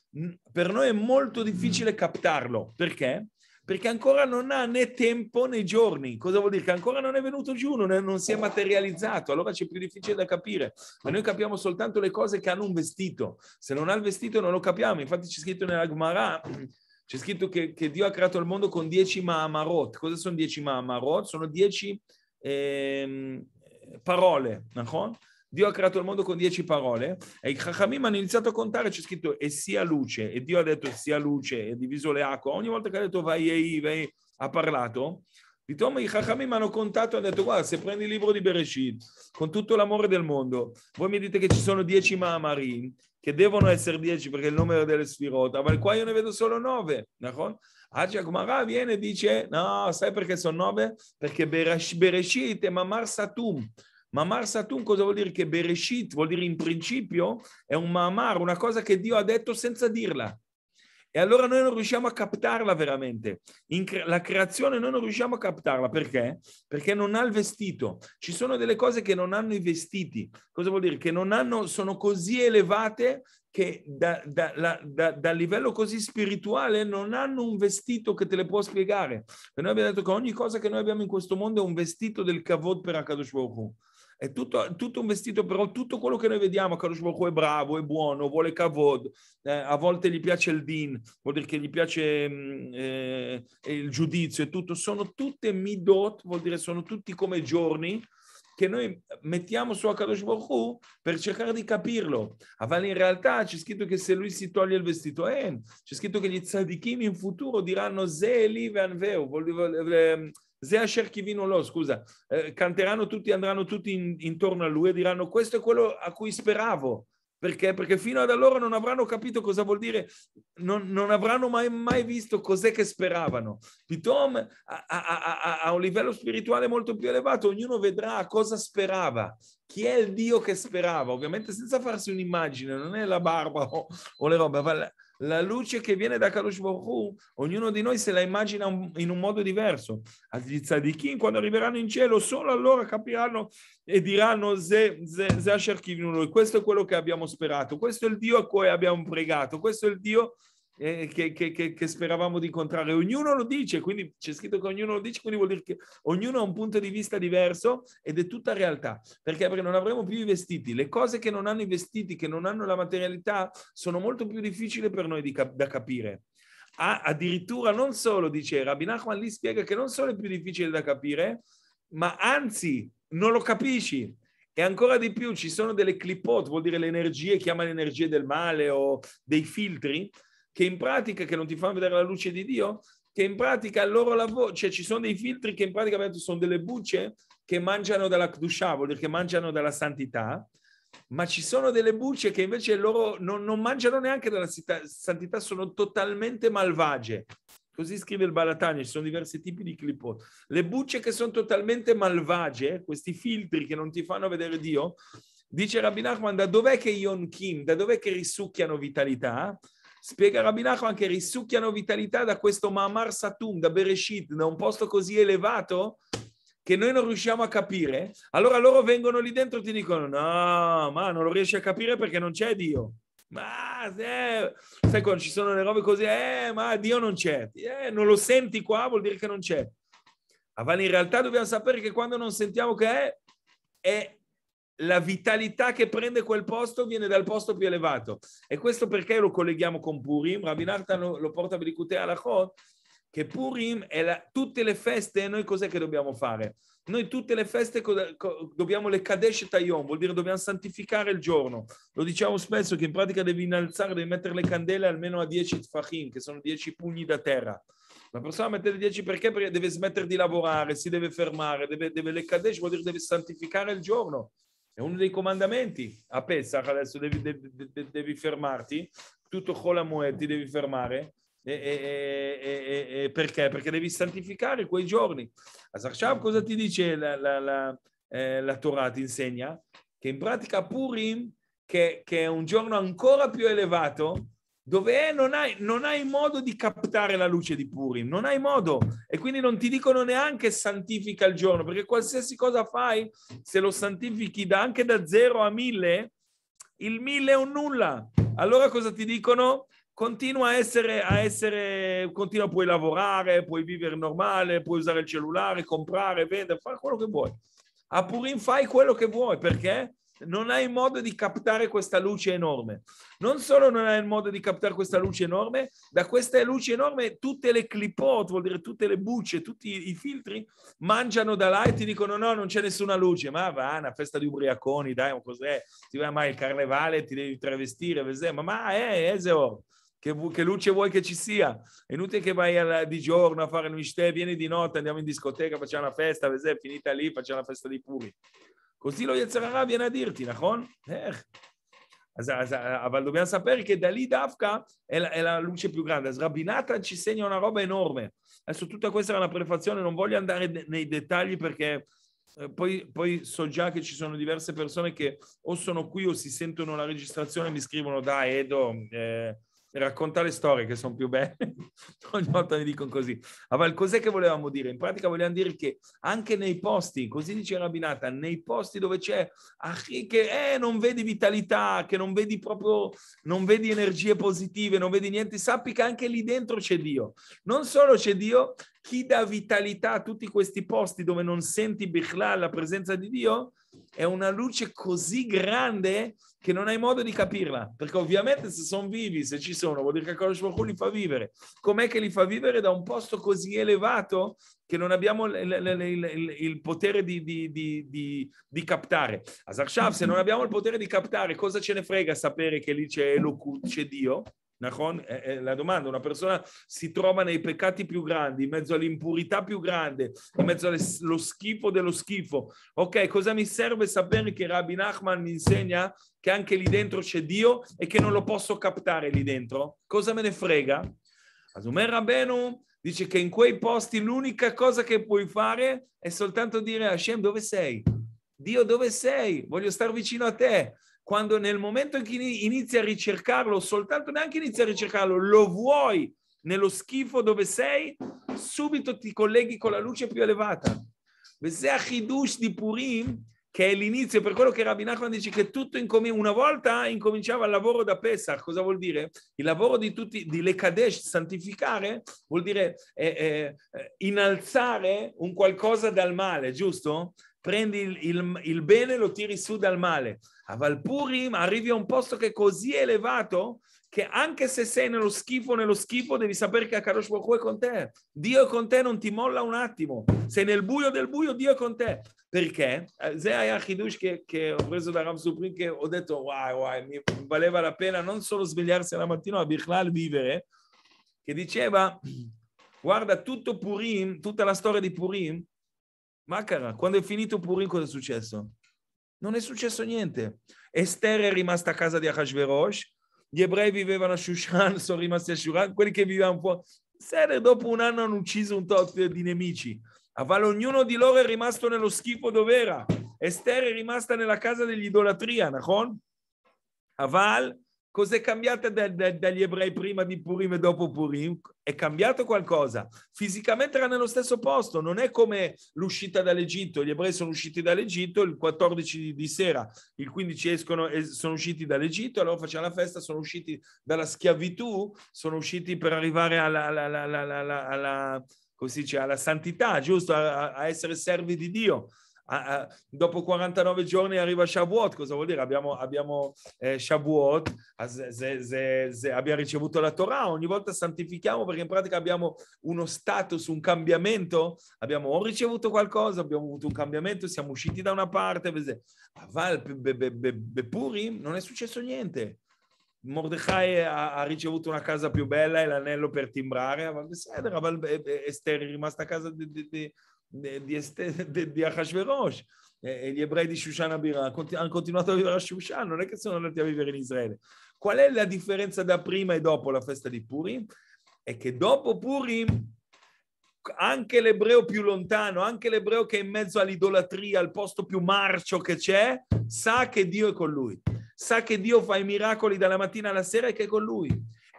per noi è molto difficile captarlo. Perché? Perché ancora non ha né tempo né giorni. Cosa vuol dire? Che ancora non è venuto giù, non, è, non si è materializzato. Allora c'è più difficile da capire. Ma noi capiamo soltanto le cose che hanno un vestito. Se non ha il vestito non lo capiamo. Infatti c'è scritto nella Gemara c'è scritto che, che, Dio ha creato il mondo con dieci Mahamarot. Cosa sono dieci Mahamarot? Sono dieci ehm, parole, no? Dio ha creato il mondo con dieci parole e i Chachamim hanno iniziato a contare, c'è scritto e sia luce, e Dio ha detto sia luce, e diviso le acque. Ogni volta che ha detto vai e vai, ha parlato, di Tom i Chachamim hanno contato e hanno detto guarda se prendi il libro di Bereshit con tutto l'amore del mondo, voi mi dite che ci sono dieci Maamarim, che devono essere dieci perché il numero delle sfirota, ma qua io ne vedo solo nove, d'accordo? Oggi Agumara viene e dice, no, sai perché sono nove? Perché Bereshit e Mamar Satum. Mamar Satum cosa vuol dire? Che Bereshit vuol dire in principio è un Mamar, una cosa che Dio ha detto senza dirla. E allora noi non riusciamo a captarla veramente. Cre- la creazione noi non riusciamo a captarla perché? Perché non ha il vestito. Ci sono delle cose che non hanno i vestiti. Cosa vuol dire? Che non hanno, sono così elevate che da, da, la, da, da, livello così spirituale non hanno un vestito che te le può spiegare. E noi abbiamo detto che ogni cosa che noi abbiamo in questo mondo è un vestito del kavod per Akadosh Baruch Hu. È tutto, tutto, un vestito, però tutto quello che noi vediamo, Kadosh Baruch è bravo, è buono, vuole Kavod, eh, a volte gli piace il din, vuol dire che gli piace mm, eh, il giudizio e tutto, sono tutte midot, vuol dire sono tutti come giorni che noi mettiamo su Akadosh Baruch Hu per cercare di capirlo. Ma in realtà c'è scritto che se lui si toglie il vestito, eh, c'è scritto che gli tzadikim in futuro diranno Ze Eli Veanveu, ehm, Ze Asher Kivino Lo, scusa, eh, canteranno tutti, andranno tutti in, intorno a lui e diranno questo è quello a cui speravo. Perché? Perché fino ad allora non avranno capito cosa vuol dire, non, non avranno mai, mai, visto cos'è che speravano. Pitom a, un livello spirituale molto più elevato, ognuno vedrà cosa sperava, chi è il Dio che sperava, ovviamente senza farsi un'immagine, non è la barba o, o le robe, ma la luce che viene da Kadosh Baruch Hu, ognuno di noi se la immagina in un modo diverso. Gli tzadikim quando arriveranno in cielo solo allora capiranno e diranno ze, ze, questo è quello che abbiamo sperato, questo è il Dio a cui abbiamo pregato, questo è il Dio eh, che, che, che, che, speravamo di incontrare. Ognuno lo dice, quindi c'è scritto che ognuno lo dice, quindi vuol dire che ognuno ha un punto di vista diverso ed è tutta realtà. Perché? non avremo più i vestiti. Le cose che non hanno i vestiti, che non hanno la materialità, sono molto più difficili per noi di, da capire. Ah, addirittura non solo, dice Rabbi Nachman, lì spiega che non solo è più difficile da capire, ma anzi non lo capisci. E ancora di più ci sono delle clipot, vuol dire le energie, chiama le energie del male o dei filtri, che in pratica che non ti fanno vedere la luce di Dio, che in pratica il loro lavoro, cioè ci sono dei filtri che in pratica sono delle bucce che mangiano dalla Kdusha, vuol dire che mangiano dalla santità, ma ci sono delle bucce che invece loro non, non mangiano neanche dalla santità, sono totalmente malvagie. Così scrive il Balatani, ci sono diversi tipi di clipot. Le bucce che sono totalmente malvagie, questi filtri che non ti fanno vedere Dio, dice Rabbi Nachman, da dov'è che Yonkim, da dov'è che risucchiano vitalità? Spiega Rabbi Nachman che risucchiano vitalità da questo Mamar Satum, da Bereshit, da un posto così elevato che noi non riusciamo a capire. Allora loro vengono lì dentro e ti dicono no, ma non lo riesci a capire perché non c'è Dio. Ma eh, sai quando ci sono le robe così, eh, ma Dio non c'è. Eh, non lo senti qua, vuol dire che non c'è. Ah, ma in realtà dobbiamo sapere che quando non sentiamo che è, è la vitalità che prende quel posto viene dal posto più elevato. E questo perché lo colleghiamo con Purim? Rabbi lo, lo porta a Berikutei Alachot, che Purim è la, tutte le feste, noi cos'è che dobbiamo fare? Noi tutte le feste co, co, dobbiamo le Kadesh Tayom, vuol dire dobbiamo santificare il giorno. Lo diciamo spesso che in pratica devi innalzare, devi mettere le candele almeno a 10 tfachim, che sono 10 pugni da terra. La persona mette le 10 perché? Perché deve smettere di lavorare, si deve fermare, deve, deve le Kadesh, vuol dire deve santificare il giorno. È uno dei comandamenti. A Pesach adesso devi, devi, devi, devi fermarti, tutto Cholamuet ti devi fermare. E, e, e, perché? Perché devi santificare quei giorni. A Asarshab cosa ti dice la, la, la, eh, la, Torah? Ti insegna che in pratica Purim, che, che è un giorno ancora più elevato, dove è, eh, non hai, non hai modo di captare la luce di Purim, non hai modo e quindi non ti dicono neanche santifica il giorno, perché qualsiasi cosa fai, se lo santifichi da, anche da zero a mille, il mille è un nulla. Allora cosa ti dicono? Continua a essere, a essere, continua, puoi lavorare, puoi vivere normale, puoi usare il cellulare, comprare, vendere, fare quello che vuoi. A Purim fai quello che vuoi, perché? non hai modo di captare questa luce enorme. Non solo non hai il modo di captare questa luce enorme, da questa luce enorme tutte le clipot, vuol dire tutte le bucce, tutti i filtri, mangiano da là e ti dicono no, non c'è nessuna luce, ma va, una festa di ubriaconi, dai, ma cos'è? Ti va mai il carnevale, ti devi travestire, ma, ma è, è zero. Che, che, luce vuoi che ci sia? È inutile che vai alla, di giorno a fare il mistè, vieni di notte, andiamo in discoteca, facciamo una festa, è finita lì, facciamo la festa di puri. Così lo Yetzirah viene a dirti, נכון? איך? Eh. אז, אז, אבל dobbiamo sapere che da lì Dafka è la, è la luce più grande. As Rabbi Nathan ci segna una roba enorme. Adesso tutta questa era una prefazione, non voglio andare nei dettagli perché poi, poi, so già che ci sono diverse persone che o sono qui o si sentono la registrazione e mi scrivono dai Edo, eh, racconta le storie che sono più belle, ogni volta mi dicono così. Ah, ma cos'è che volevamo dire? In pratica volevamo dire che anche nei posti, così dice Rabinata, nei posti dove c'è ahi, che eh, non vedi vitalità, che non vedi proprio, non vedi energie positive, non vedi niente, sappi che anche lì dentro c'è Dio. Non solo c'è Dio, chi dà vitalità a tutti questi posti dove non senti Bichlal la presenza di Dio è una luce così grande che non hai modo di capirla, perché ovviamente se sono vivi, se ci sono, vuol dire che Akadosh Baruch li fa vivere. Com'è che li fa vivere da un posto così elevato che non abbiamo il, il, il, il potere di, di, di, di captare? Azarshav, se non abbiamo il potere di captare, cosa ce ne frega sapere che lì c'è, c'è Dio? la domanda, una persona si trova nei peccati più grandi, in mezzo all'impurità più grande, in mezzo allo schifo dello schifo. Ok, cosa mi serve sapere che Rabbi Nachman mi insegna che anche lì dentro c'è Dio e che non lo posso captare lì dentro? Cosa me ne frega? Asumer Rabbenu dice che in quei posti l'unica cosa che puoi fare è soltanto dire Hashem dove sei? Dio dove sei? Voglio stare vicino a te quando nel momento in cui inizi a ricercarlo, soltanto neanche inizi a ricercarlo, lo vuoi nello schifo dove sei, subito ti colleghi con la luce più elevata. Vesea Hidush di Purim, che è l'inizio, per quello che Rabbi Nachman dice che tutto incomincia, una volta incominciava il lavoro da Pesach, cosa vuol dire? Il lavoro di tutti, di Lekadesh, santificare, vuol dire eh, eh, eh, innalzare un qualcosa dal male, giusto? prendi il, il, il, bene e lo tiri su dal male. A Valpurim arrivi a un posto che è così elevato che anche se sei nello schifo, nello schifo, devi sapere che Akadosh Baruch è con te. Dio è con te, non ti molla un attimo. Sei nel buio del buio, Dio è con te. Perché? Eh, Zea Hidush che, che ho preso da Ram Supreme che ho detto, wow, wow, mi valeva la pena non solo svegliarsi la mattina, ma Bichlal vivere, che diceva, guarda, tutto Purim, tutta la storia di Purim, Macara, quando è finito Purim cosa è successo? Non è successo niente. Esther è rimasta a casa di Ahashverosh, gli ebrei vivevano a Shushan, sono rimasti a Shushan, quelli che vivevano fuori. Sere dopo un anno hanno ucciso un tot di nemici. Aval ognuno di loro è rimasto nello schifo dove era. Esther è rimasta nella casa dell'idolatria, Nahon? Aval Cos'è cambiato da, da, dagli ebrei prima di Purim e dopo Purim? È cambiato qualcosa. Fisicamente era nello stesso posto, non è come l'uscita dall'Egitto. Gli ebrei sono usciti dall'Egitto il 14 di, sera, il 15 escono e sono usciti dall'Egitto, allora facciamo la festa, sono usciti dalla schiavitù, sono usciti per arrivare alla, alla, alla, alla, alla come si dice, alla santità, giusto? A, a essere servi di Dio. Ah, ah, dopo 49 giorni arriva Shavuot, cosa vuol dire? Abbiamo, abbiamo eh, Shavuot, ah, se, se, se abbiamo ricevuto la Torah, ogni volta santifichiamo perché in pratica abbiamo uno status, un cambiamento, abbiamo o ricevuto qualcosa, abbiamo avuto un cambiamento, siamo usciti da una parte, a non è successo niente. Mordecai ha, ricevuto una casa più bella e l'anello per timbrare, ma è, è rimasta a casa di, di, di di, este, di, di Ahashverosh. E gli ebrei di Shushan Abirà hanno continuato a vivere a Shushan, non è che sono andati a vivere in Israele. Qual è la differenza da prima e dopo la festa di Purim? È che dopo Purim anche l'ebreo più lontano, anche l'ebreo che è in mezzo all'idolatria, al posto più marcio che c'è, sa che Dio è con lui, sa che Dio fa i miracoli dalla mattina alla sera e che è con lui.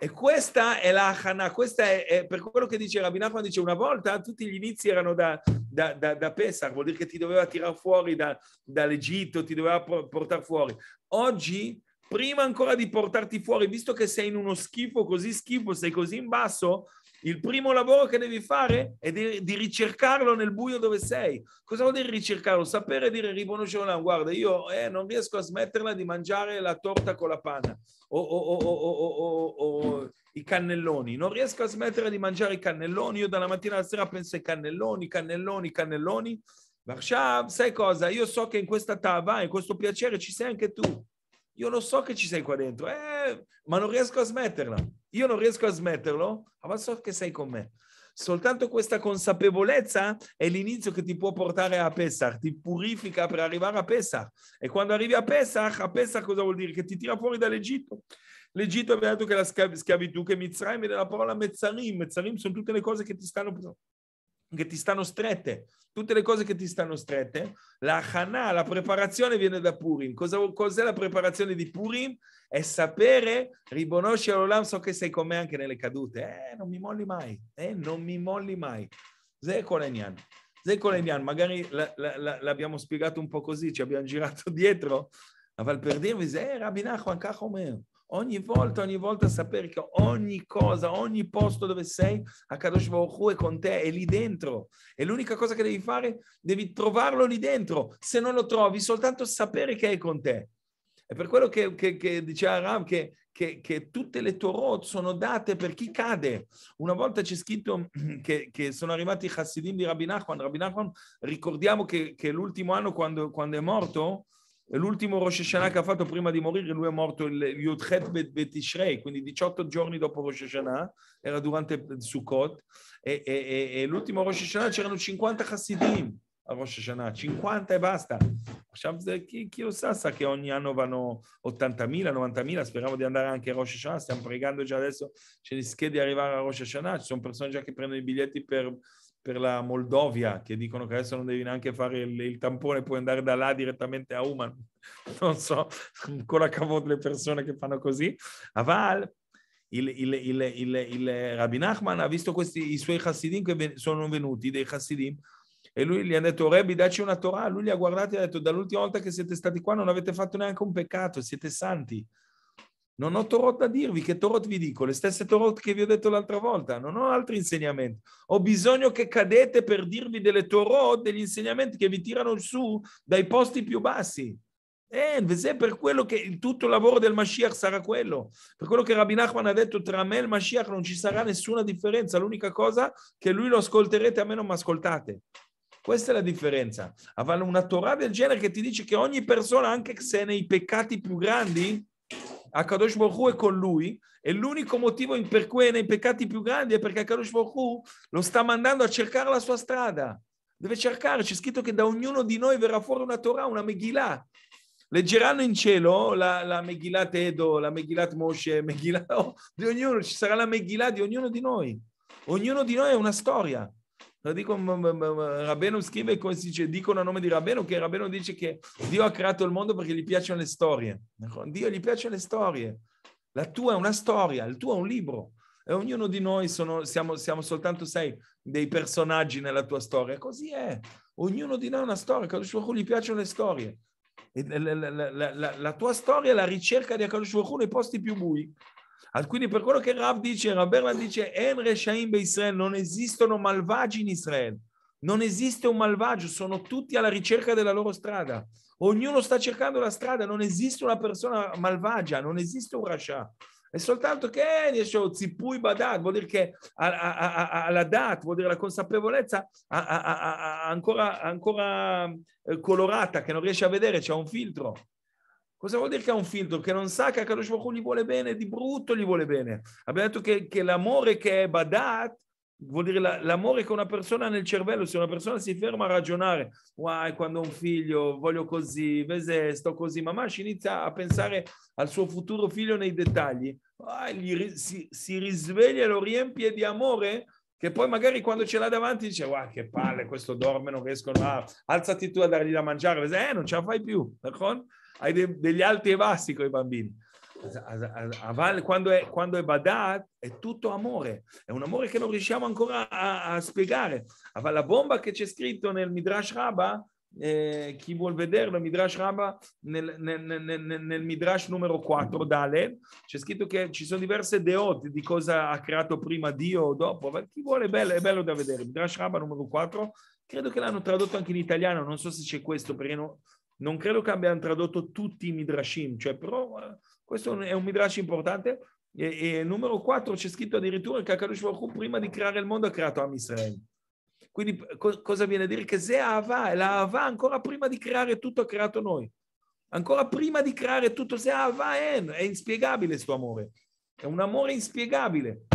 E questa è la Hana, questa è, è, per quello che dice Rabbi Nachman, dice una volta tutti gli inizi erano da, da, da, da Pesach, vuol dire che ti doveva tirare fuori da, dall'Egitto, ti doveva portare fuori. Oggi, prima ancora di portarti fuori, visto che sei in uno schifo così schifo, sei così in basso, il primo lavoro che devi fare è di, di, ricercarlo nel buio dove sei. Cosa vuol dire ricercarlo? Sapere dire, riconoscerlo, guarda, io eh, non riesco a smetterla di mangiare la torta con la panna o, o, o, o i cannelloni. Non riesco a smettere di mangiare i cannelloni. Io dalla mattina alla sera penso ai cannelloni, cannelloni, cannelloni. Varshav, sai cosa? Io so che in questa tava, in questo piacere ci sei anche tu io lo so che ci sei qua dentro, eh, ma non riesco a smetterla. Io non riesco a smetterlo, ma so che sei con me. Soltanto questa consapevolezza è l'inizio che ti può portare a Pesach, ti purifica per arrivare a Pesach. E quando arrivi a Pesach, a Pesach cosa vuol dire? Che ti tira fuori dall'Egitto. L'Egitto abbiamo detto che la schiavitù, che Mizraim è della parola Mezzarim. Mezzarim sono tutte le cose che ti stanno che ti stanno strette, tutte le cose che ti stanno strette, la Hanà, la preparazione viene da Purim. Cosa, cos'è la preparazione di Purim? È sapere, riconosci all'Olam, so che sei con me anche nelle cadute, eh, non mi molli mai, eh, non mi molli mai. Zekolenyan. Zekolenyan, magari la, la, la, l'abbiamo spiegato un po' così, ci abbiamo girato dietro, ma per dirvi, eh, Rabinah, Juan כך ogni volta, ogni volta sapere che ogni cosa, ogni posto dove sei, Akadosh Baruch Hu è con te, è lì dentro. E l'unica cosa che devi fare, devi trovarlo lì dentro. Se non lo trovi, soltanto sapere che è con te. È per quello che, che, che diceva Ram che, che, che, tutte le Torot sono date per chi cade. Una volta c'è scritto che, che sono arrivati i Hassidim di Rabbi Nachman. Rabbi Nachman, ricordiamo che, l'ultimo anno quando, quando è morto, l'ultimo Rosh Hashanah che ha fatto prima di morire, lui è morto il Yudchet Betishrei, quindi 18 giorni dopo Rosh Hashanah, era durante Sukkot, e, e, e, e l'ultimo Rosh Hashanah c'erano 50 Hasidim a Rosh Hashanah, 50 e basta. Chi, chi, lo sa, sa che ogni anno vanno 80.000, 90.000, speriamo di andare anche a Rosh Hashanah, stiamo pregando già adesso, ce ne schede di arrivare a Rosh Hashanah, ci sono persone già che prendono i biglietti per per la Moldovia, che dicono che adesso non devi neanche fare il, il tampone, puoi andare da là direttamente a Uman. Non so, ancora cavo delle persone che fanno così. Aval, il, il, il, il Rabbi Nachman ha visto questi, i suoi Hasidim che ven- sono venuti, dei Hasidim, e lui gli ha detto, Rebbi, dacci una Torah. Lui li ha guardati e ha detto, dall'ultima volta che siete stati qua non avete fatto neanche un peccato, siete santi. Non ho Torot da dirvi, che Torot vi dico? Le stesse Torot che vi ho detto l'altra volta, non ho altri insegnamenti. Ho bisogno che cadete per dirvi delle Torot, degli insegnamenti che vi tirano su dai posti più bassi. Eh, per quello che il tutto il lavoro del Mashiach sarà quello. Per quello che Rabbi Nachman ha detto, tra me e il Mashiach non ci sarà nessuna differenza. L'unica cosa che lui lo ascolterete, a me non mi ascoltate. Questa è la differenza. Avvale una Torah del genere che ti dice che ogni persona, anche se nei peccati più grandi, Akadosh Baruch è con lui e l'unico motivo per cui è nei peccati più grandi è perché Akadosh Baruch lo sta mandando a cercare la sua strada. Deve cercare, c'è scritto che da ognuno di noi verrà fuori una Torah, una Megillah. Leggeranno in cielo la, la Megillah Tedo, la Megillah Moshe, Megillah, oh, di ognuno, ci sarà la Megillah di ognuno di noi. Ognuno di noi è una storia dico, Rabbeno scrive, come si dice, dicono a nome di Rabbeno che Rabbeno dice che Dio ha creato il mondo perché gli piacciono le storie. Ecco, Dio gli piacciono le storie. La tua è una storia, il tuo è un libro. E ognuno di noi sono, siamo, siamo soltanto, sei, dei personaggi nella tua storia. Così è. Ognuno di noi ha una storia. Kadosh Baruch gli piacciono le storie. La, la, la, la, tua storia è la ricerca di Akadosh Baruch nei posti più bui. Quindi per quello che Rav dice, Rav dice, En Reshaim Israel, non esistono malvagi in Israele, non esiste un malvagio, sono tutti alla ricerca della loro strada. Ognuno sta cercando la strada, non esiste una persona malvagia, non esiste un Rasha. È soltanto che eh, Zipui Badat, vuol dire che alla Dat, vuol dire la consapevolezza ancora, ancora eh, colorata, che non riesce a vedere, c'è un filtro. Cosa vuol dire che ha un filtro? Che non sa che a Kadosh Baruch gli vuole bene, di brutto gli vuole bene. Abbiamo detto che, che l'amore che è badat vuol dire la, l'amore che una persona ha nel cervello, se una persona si ferma a ragionare, guai quando ho un figlio, voglio così, vese, sto così, mamma ci inizia a pensare al suo futuro figlio nei dettagli, uai, si, si, risveglia e lo riempie di amore che poi magari quando ce l'ha davanti dice guai che palle, questo dorme, non riesco a... alzati tu a dargli da mangiare, vese, eh non ce la fai più, d'accordo? hai de- degli alti e bassi con i bambini. Quando è, quando è Badat è tutto amore, è un amore che non riusciamo ancora a, a spiegare. Ma la bomba che c'è scritto nel Midrash Rabbah eh, chi vuol vederlo, Midrash Rabba, nel, nel, nel, nel, Midrash numero 4, Dale, c'è scritto che ci sono diverse deote di cosa ha creato prima Dio o dopo, ma chi vuole è bello, è bello da vedere. Midrash Rabba numero 4, credo che l'hanno tradotto anche in italiano, non so se c'è questo, perché non, non credo che abbiano tradotto tutti i midrashim, cioè, però eh, questo è un midrash importante. E, e numero 4 c'è scritto addirittura che Akadosh Baruch prima di creare il mondo ha creato Am Israel. Quindi co- cosa viene a dire? Che se Ava è la Ava ancora prima di creare tutto ha creato noi. Ancora prima di creare tutto, se Ava è, è inspiegabile questo amore. È un amore inspiegabile.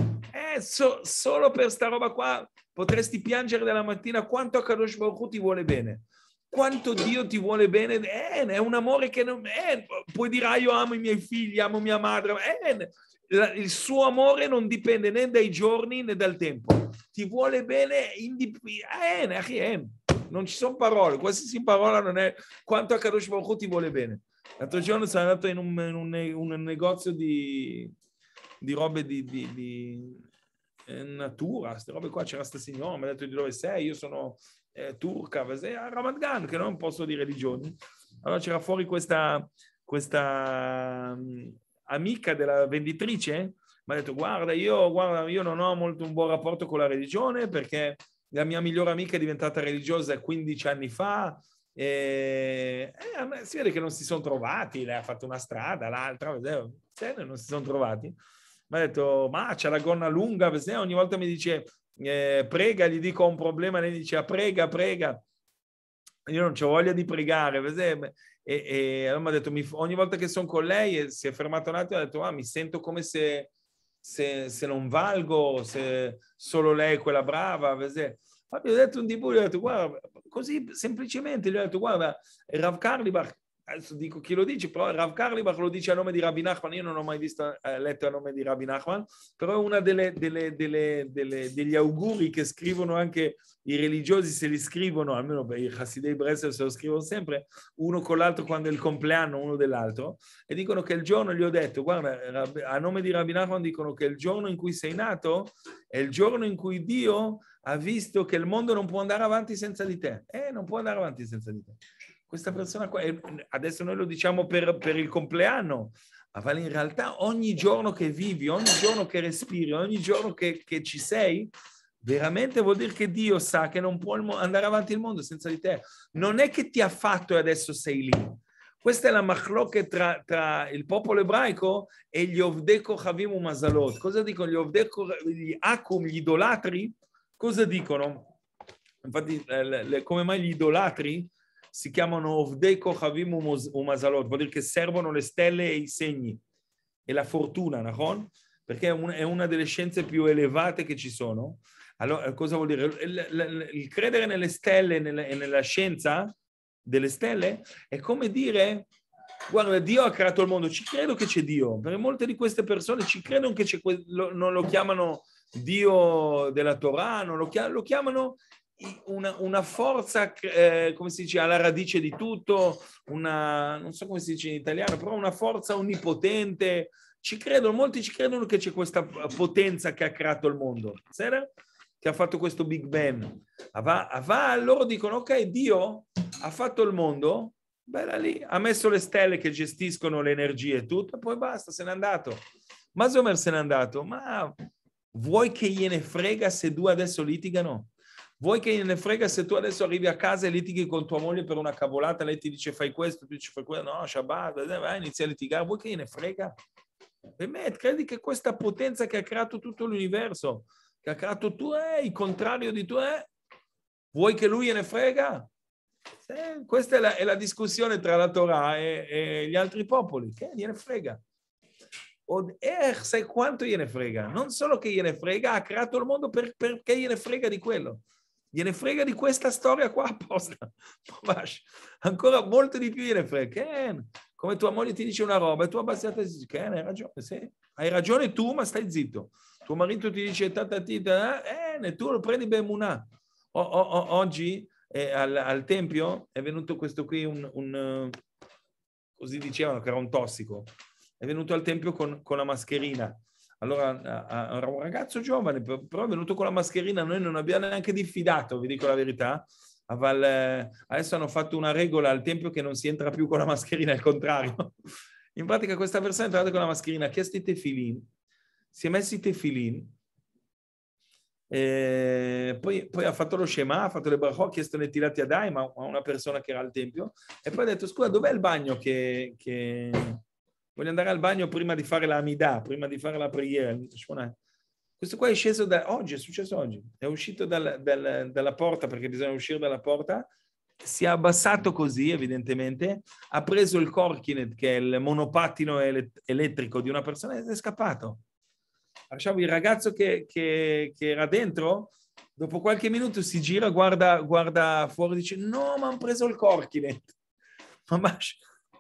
Eh, so, solo per sta roba qua potresti piangere dalla mattina quanto Akadosh Baruch ti vuole bene quanto Dio ti vuole bene, eh, è un amore che non... Eh, puoi dire, ah, io amo i miei figli, amo mia madre, eh, il suo amore non dipende né dai giorni né dal tempo. Ti vuole bene indipendentemente. Eh, eh, eh, non ci sono parole, qualsiasi parola non è quanto a Kadosh Baruch ti vuole bene. L'altro giorno sono andato in un, in un, un negozio di, di robe di, di, di natura, queste robe qua, c'era sta signora, mi ha detto di dove sei, io sono eh, turca, a Ramat Gan, che non è un posto di religioni. Allora c'era fuori questa, questa mm, amica della venditrice, mi ha detto guarda io, guarda io non ho molto un buon rapporto con la religione perché la mia migliore amica è diventata religiosa 15 anni fa, e, eh, si vede che non si sono trovati, lei ha fatto una strada, l'altra, non si sono trovati. Mi ha detto, ma c'è la gonna lunga, ogni volta mi dice, eh, prega, gli dico un problema, lei dice ah, prega, prega. Io non ho voglia di pregare. E, e allora mi ha detto, ogni volta che sono con lei, eh, si è fermato un attimo e ha detto, ah, mi sento come se, se, se non valgo, se solo lei è quella brava. Vede? Gli ho detto un di gli ho detto, guarda, così semplicemente gli ho detto, guarda, Rav Karlibach adesso dico chi lo dice, però Rav Karlibach lo dice a nome di Rabbi Nachman, io non ho mai visto, eh, letto a nome di Rabbi Nachman, però è uno degli auguri che scrivono anche i religiosi, se li scrivono, almeno beh, i Hasidei Bresser se lo scrivono sempre, uno con l'altro quando è il compleanno uno dell'altro, e dicono che il giorno, gli ho detto, guarda, a nome di Rabbi Nachman dicono che il giorno in cui sei nato è il giorno in cui Dio ha visto che il mondo non può andare avanti senza di te. Eh, non può andare avanti senza di te questa persona qua, adesso noi lo diciamo per, per il compleanno, ma vale in realtà ogni giorno che vivi, ogni giorno che respiri, ogni giorno che, che, ci sei, veramente vuol dire che Dio sa che non può andare avanti il mondo senza di te. Non è che ti ha fatto e adesso sei lì. Questa è la machloche tra, tra il popolo ebraico e gli Ovdeko Havim Mazalot. Cosa dicono gli Ovdeko, gli Akum, gli idolatri? Cosa dicono? Infatti, eh, come mai gli idolatri si chiamano Ovdei Kochavim Umazalot, vuol dire che servono le stelle e i segni e la fortuna, Nahon? Perché è una delle scienze più elevate che ci sono. Allora, eh, cosa vuol dire? Il, il credere nelle stelle e nella, nella scienza delle stelle è come dire guarda, Dio ha creato il mondo, ci credo che c'è Dio, perché molte di queste persone ci credono che c'è, lo, non lo chiamano Dio della Torah, non lo, chiamano, lo, chiamano una, una forza, eh, come si dice, alla radice di tutto, una, non so come si dice in italiano, però una forza onnipotente. Ci credono, molti ci credono che c'è questa potenza che ha creato il mondo, che ha fatto questo Big Bang. Ava, ava, loro dicono, ok, Dio ha fatto il mondo, bella lì, ha messo le stelle che gestiscono le energie e tutto, poi basta, se n'è andato. Ma Zomer se n'è andato, ma vuoi che gliene frega se due adesso litigano? Vuoi che ne frega se tu adesso arrivi a casa e litighi con tua moglie per una cavolata, lei ti dice fai questo, tu dici fai quello, no, Shabbat, eh, vai, inizia a litigare, vuoi che ne frega? Per me, credi che questa potenza che ha creato tutto l'universo, che ha creato tu è eh, il contrario di tu è, eh, vuoi che lui ne frega? Eh, questa è la, è la, discussione tra la Torah e, e gli altri popoli, che gliene frega. Od sai quanto gliene frega? Non solo che gliene frega, ha creato il mondo per, perché gliene frega di quello gliene frega di questa storia qua apposta. Ancora molto di più gliene frega. Ken, come tua moglie ti dice una roba e tu abbassata dici, Ken, hai ragione, sì. Hai ragione tu, ma stai zitto. Tuo marito ti dice tatatita, eh, eh e tu lo prendi ben munà. O, o, o, oggi eh, al, al, tempio è venuto questo qui, un, un, eh, così dicevano che era un tossico, è venuto al tempio con, con la mascherina allora era un ragazzo giovane, però è venuto con la mascherina, noi non abbiamo neanche diffidato, vi dico la verità. adesso hanno fatto una regola al tempio che non si entra più con la mascherina, al contrario. In pratica questa persona è entrata con la mascherina, ha chiesto i tefilin, si è messi i tefilin, poi, poi, ha fatto lo scema, ha fatto le barho, ha chiesto le tirate a Daima a una persona che era al tempio e poi ha detto scusa dov'è il bagno che, che voglio andare al bagno prima di fare la Amidà, prima di fare la preghiera. Questo qua è sceso da oggi, è successo oggi, è uscito dal, dal, dalla porta perché bisogna uscire dalla porta, si è abbassato così evidentemente, ha preso il corkinet che è il monopattino elettrico di una persona ed è scappato. Lasciamo il ragazzo che, che, che, era dentro, dopo qualche minuto si gira, guarda, guarda fuori e dice no, ma hanno preso il corkinet. Ma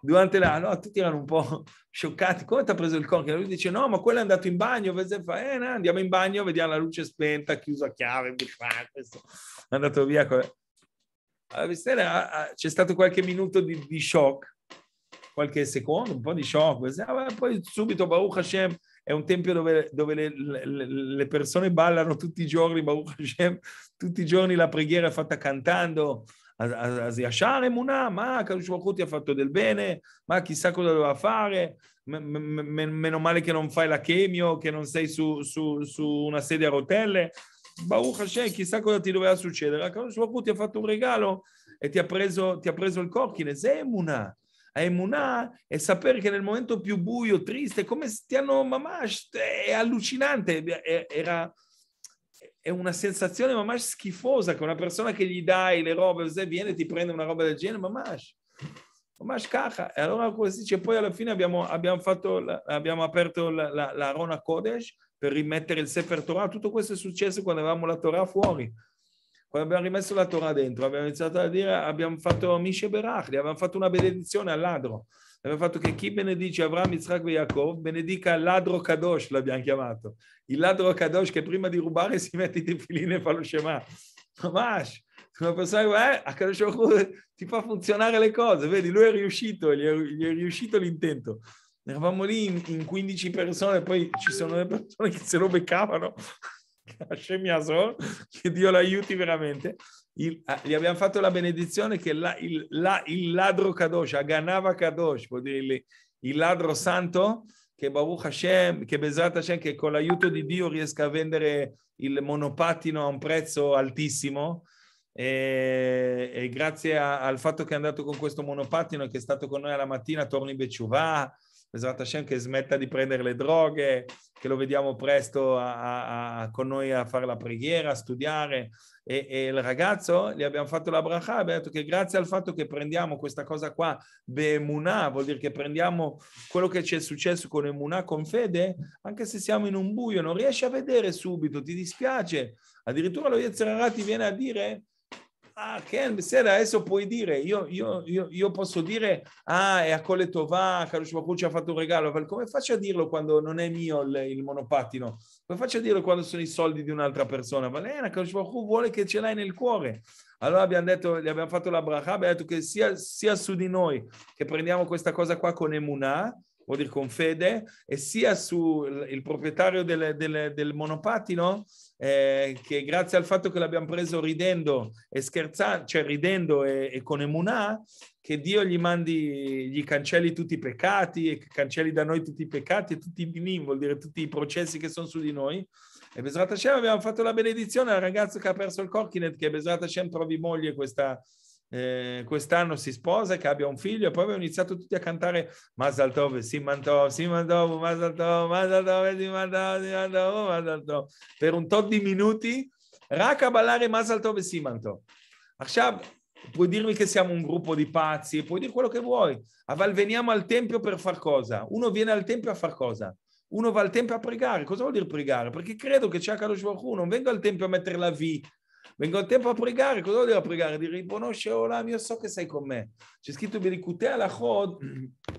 durante la... no, tutti erano un po' scioccati, come ti ha preso il corno? Lui dice, no, ma quello è andato in bagno, fa, eh, no, andiamo in bagno, vediamo la luce spenta, chiusa a chiave, questo è andato via. C'è stato qualche minuto di, di shock, qualche secondo, un po' di shock, ah, poi subito Baruch Hashem è un tempio dove, dove le, le, le, persone ballano tutti i giorni, Baruch Hashem, tutti i giorni la preghiera è fatta cantando, אז, אז, אז ישר אמונה, מה הקדוש ברוך הוא ti ha fatto del bene, ma chissà cosa doveva fare, meno male che non fai la chemio, che non sei su, su, su una sedia a rotelle, Baruch chissà cosa ti doveva succedere, הקדוש ברוך הוא ti ha fatto un regalo e ti ha preso, il corchine, זה אמונה. האמונה è sapere che nel momento più buio, triste, come stiano mamash, è allucinante, era è una sensazione mamash schifosa che una persona che gli dai le robe se viene ti prende una roba del genere mamash mamash caca e allora così cioè, poi alla fine abbiamo, abbiamo, fatto, abbiamo aperto la, la, la, Rona Kodesh per rimettere il Sefer Torah tutto questo è successo quando avevamo la Torah fuori quando abbiamo rimesso la Torah dentro abbiamo iniziato a dire abbiamo fatto Mishe Berachli abbiamo fatto una benedizione al ladro Abbiamo fatto che chi benedice Avram, Yitzhak e Yaakov benedica ladro Kadosh, l'abbiamo chiamato. Il ladro Kadosh che prima di rubare si mette i tefilini e fa lo Shema. Mamash, come pensai, eh, a Kadosh ti fa funzionare le cose. Vedi, lui è riuscito, gli è, gli è riuscito l'intento. Eravamo lì in, in 15 persone, poi ci sono le persone che se lo beccavano. Hashem Yasor, che Dio l'aiuti veramente il, ah, gli abbiamo fatto la benedizione che la, il, la, il, ladro Kadosh, Aganava Kadosh, vuol dire il, il, ladro santo, che Baruch Hashem, che Besrat Hashem, che con l'aiuto di Dio riesca a vendere il monopattino a un prezzo altissimo. E, e grazie a, al fatto che è andato con questo monopattino e che è stato con noi alla mattina, torni Becciuvà, Besrat Hashem che smetta di prendere le droghe, che lo vediamo presto a, a, con noi a fare la preghiera, a studiare. E, e, il ragazzo, gli abbiamo fatto la bracha, abbiamo detto che grazie al fatto che prendiamo questa cosa qua, be'emunah, vuol dire che prendiamo quello che ci è successo con emunah, con fede, anche se siamo in un buio, non riesci a vedere subito, ti dispiace. Addirittura lo Yetzirah ti viene a dire ah, Ken, בסדר, adesso puoi dire, io, io, io, io posso dire, ah, è a Colle Tovà, Carlos Bacu ci ha fatto un regalo, ma come faccio a dirlo quando non è mio il, il, monopattino? Come faccio a dirlo quando sono i soldi di un'altra persona? Valena, Carlos Bacu vuole che ce l'hai nel cuore. Allora abbiamo detto, gli abbiamo fatto la bracha, abbiamo detto che sia, sia su di noi che prendiamo questa cosa qua con emunah, vuol dire con fede, e sia sul proprietario del, del, del monopattino eh, che grazie al fatto che l'abbiamo preso ridendo e scherzando, cioè ridendo e, e con emunà, che Dio gli mandi, gli cancelli tutti i peccati e cancelli da noi tutti i peccati e tutti i dinim, vuol dire tutti i processi che sono su di noi. E Besrat Hashem abbiamo fatto la benedizione al ragazzo che ha perso il Corkinet, che Besrat Hashem trovi moglie questa, eh, quest'anno si sposa e che abbia un figlio e poi abbiamo iniziato tutti a cantare Mazaltov, Simantov, Simantov, Mazaltov, Mazaltov, Simantov, Simantov, Mazaltov per un tot di minuti רק הבלארי מזלטוב וסימנטוב. עכשיו, puoi dirmi che siamo un gruppo di pazzi, puoi dire quello che vuoi, aval veniamo al tempio per far cosa? Uno viene al tempio a far cosa? Uno va al tempio a pregare, cosa vuol dire pregare? Perché credo che c'è Kadosh Baruch Hu, non vengo al tempio a mettere la V Vengo il tempo פריגרי, pregare, cosa פריגרי, ריבונו של עולם, ribono sheolam, io so che בליקוטי הלכות,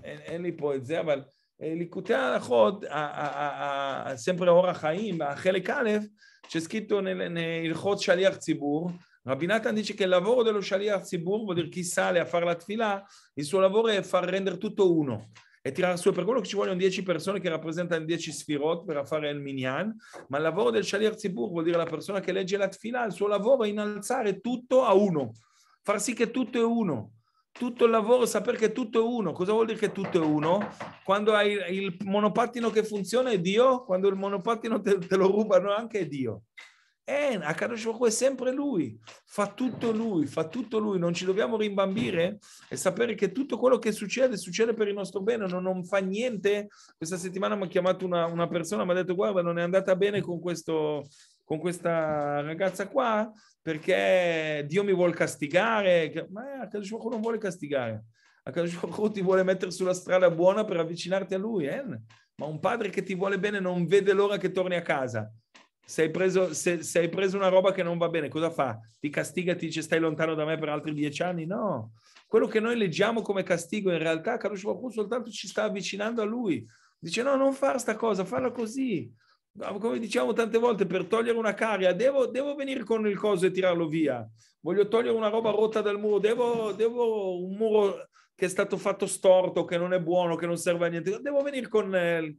אין, לי פה את זה, אבל אה, ליקוטי הלכות, סמפרי אור החיים, החלק א', שסקיטו נלחוץ שליח ציבור, רבי נתן כן לבור עוד אלו שליח ציבור, ודרכי בדרכיסה לעפר לתפילה, איסור לעבור פרנדר טוטו אונו. e tirare su. Per quello che ci vogliono 10 persone che rappresentano 10 sfirot per fare il minyan, ma il lavoro del Shalir Zibur vuol dire la persona che legge la tfila, il suo lavoro è innalzare tutto a uno, far sì che tutto è uno. Tutto il lavoro, sapere che tutto è uno. Cosa vuol dire che tutto è uno? Quando hai il monopattino che funziona è Dio, quando il monopattino te, te lo rubano anche è Dio. En, Akadosh Baruch è sempre lui, fa tutto lui, fa tutto lui, non ci dobbiamo rimbambire e sapere che tutto quello che succede succede per il nostro bene, non, non fa niente. Questa settimana mi ha chiamato una, una persona, mi ha detto guarda non è andata bene con, questo, con questa ragazza qua perché Dio mi vuole castigare, ma eh, Akadosh Baruch non vuole castigare, Akadosh Baruch ti vuole mettere sulla strada buona per avvicinarti a lui, En. Eh? ma un padre che ti vuole bene non vede l'ora che torni a casa se hai, preso, se, se hai preso una roba che non va bene, cosa fa? Ti castiga, ti dice stai lontano da me per altri dieci anni? No, quello che noi leggiamo come castigo in realtà Kadosh Baruch soltanto ci sta avvicinando a lui dice no non fare sta cosa farla così come diciamo tante volte per togliere una caria devo, devo, venire con il coso e tirarlo via voglio togliere una roba rotta dal muro devo, devo, un muro che è stato fatto storto che non è buono che non serve a niente devo venire con eh, il,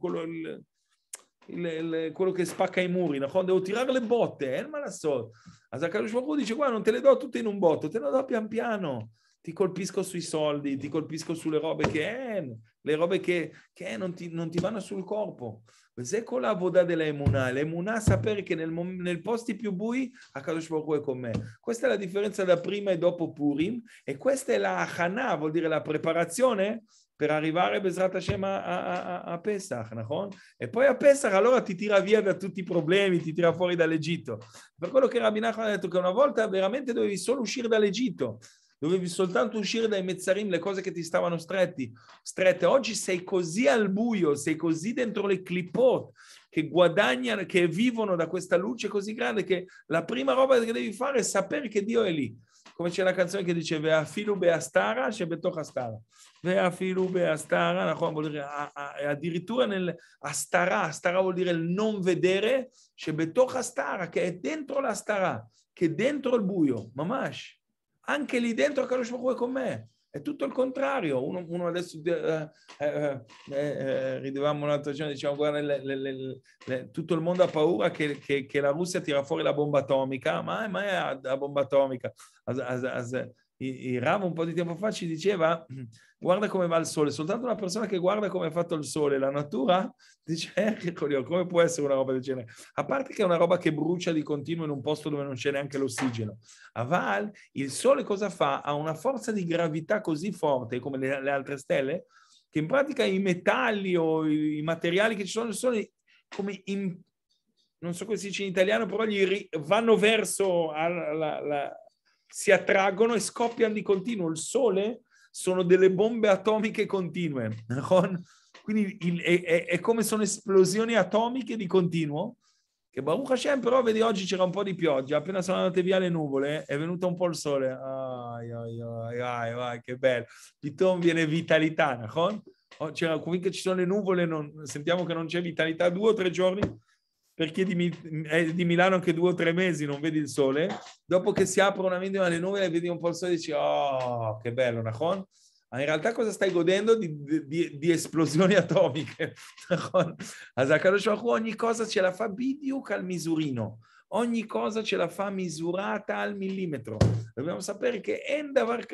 quello che spacca i muri, נכון? devo tirare le botte, אין מה לעשות. אז הקדוש dice, guarda, non te le do tutte in un botto, te le do pian piano. Ti colpisco sui soldi, ti colpisco sulle robe che אין, eh, le robe che, che eh, non, ti, non ti vanno sul corpo. וזה כל העבודה דל האמונה, l'emunah sapere che nel, nel posti più bui a ברוך הוא è con me. Questa è la differenza da prima e dopo Purim e questa è la hana, vuol dire la preparazione per arrivare Besrat Hashem a, a, a, Pesach, נכון? E poi a Pesach allora ti tira via da tutti i problemi, ti tira fuori dall'Egitto. Per quello che Rabbi Nachman ha detto che una volta veramente dovevi solo uscire dall'Egitto, dovevi soltanto uscire dai mezzarim, le cose che ti stavano stretti, strette. Oggi sei così al buio, sei così dentro le clipot che guadagnano, che vivono da questa luce così grande che la prima roba che devi fare è sapere che Dio è lì come c'è la canzone che dice Veafilu Beastara, c'è Betoch Astara. Veafilu Beastara, vuol dire addirittura nel Astara, Astara vuol dire il non vedere, c'è Betoch Astara, che è dentro l'Astara, che è dentro il buio, mamash. Anche lì dentro Kadosh Baruch è con me. È tutto il contrario. Uno, uno adesso eh eh, eh, eh, eh, ridevamo un'altra giorno, diciamo, guarda, le, le, le, tutto il mondo ha paura che, che, che, la Russia tira fuori la bomba atomica, ma, ma è la bomba atomica. As, as, as, il Rav un po' di tempo fa ci diceva guarda come va il sole, soltanto una persona che guarda come è fatto il sole, la natura, dice eh, come può essere una roba del genere? A parte che è una roba che brucia di continuo in un posto dove non c'è neanche l'ossigeno. A Val il sole cosa fa? Ha una forza di gravità così forte come le, le altre stelle che in pratica i metalli o i, i materiali che ci sono nel sole come in, non so come si dice in italiano, però gli ri, vanno verso alla, alla, si attraggono e scoppiano di continuo. Il Sole sono delle bombe atomiche continue. Quindi il, è, è, come sono esplosioni atomiche di continuo. Che Baruch Hashem, però vedi oggi c'era un po' di pioggia, appena sono andate via le nuvole è venuto un po' il sole. Ai, ai, ai, ai, ai che bello. Piton viene vitalità, comunque ci sono le nuvole, non, sentiamo che non c'è vitalità due o tre giorni perché è di, Milano anche due o tre mesi non vedi il sole, dopo che si apre una vendita alle nuvole e vedi un po' il sole e dici oh che bello, Nahon? Ma in realtà cosa stai godendo? Di, di, di esplosioni atomiche. Ogni cosa ce la fa bidiuc al misurino ogni cosa ce la fa misurata al millimetro. Dobbiamo sapere che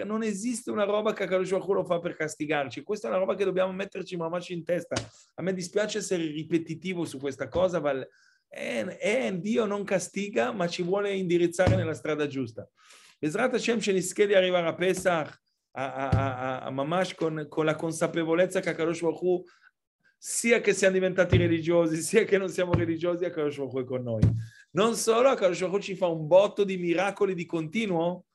non esiste una roba che Akadosh Baruch lo fa per castigarci. Questa è una roba che dobbiamo metterci mamaci in testa. A me dispiace essere ripetitivo su questa cosa, ma Dio non castiga, ma ci vuole indirizzare nella strada giusta. Esrat Hashem ce ne di arrivare a Pesach, a, a, a, a Mamash, con, con, la consapevolezza che Akadosh Baruch sia che siamo diventati religiosi, sia che non siamo religiosi, Akadosh Baruch è con noi. Non solo, Akadosh Baruch ci fa un botto di miracoli di continuo,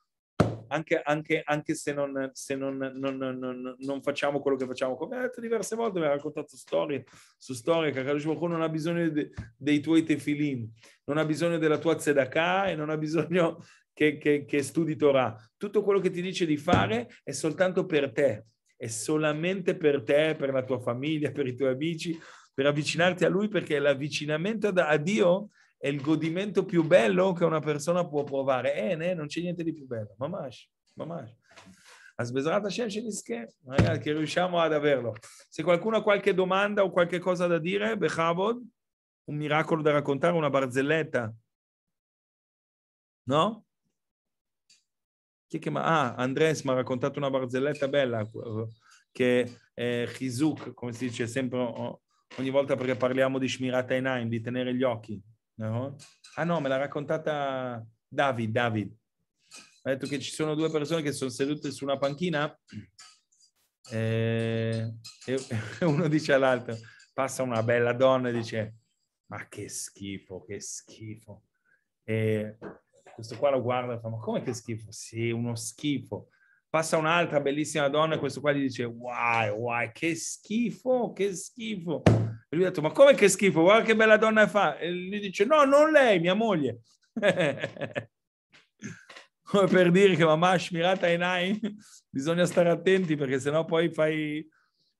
anche, anche, anche se, non, se non, non, non, facciamo quello che facciamo. Come ha detto diverse volte, mi ha raccontato storie su storie che non ha bisogno de, dei tuoi tefilin, non ha bisogno della tua tzedakah e non ha bisogno che, che, che studi Torah. Tutto quello che ti dice di fare è soltanto per te, è solamente per te, per la tua famiglia, per i tuoi amici, per avvicinarti a Lui, perché l'avvicinamento a Dio è il godimento più bello che una persona può provare. Eh, né, non c'è niente di più bello. Mamash, mamash. Asbesrata Hashem Sheniske, magari che riusciamo ad averlo. Se qualcuno ha qualche domanda o qualche cosa da dire, Bechavod, un miracolo da raccontare, una barzelletta. No? Chi che ma... Ah, Andres mi ha raccontato una barzelletta bella, che è Chizuk, come si dice sempre, ogni volta perché parliamo di Shmirat Einaim, di tenere gli occhi, No? Uh-huh. Ah no, me l'ha raccontata David, David. Ha detto che ci sono due persone che sono sedute su una panchina eh, e, e uno dice all'altro, passa una bella donna e dice, ma che schifo, che schifo. E questo qua lo guarda e fa, ma come che schifo? Sì, uno schifo. Passa un'altra bellissima donna e questo qua gli dice, wow, wow, che schifo, che schifo. E lui ha detto, ma come che schifo, guarda che bella donna fa. E lui dice, no, non lei, mia moglie. come per dire che mamma smirata e nai, bisogna stare attenti perché sennò poi fai...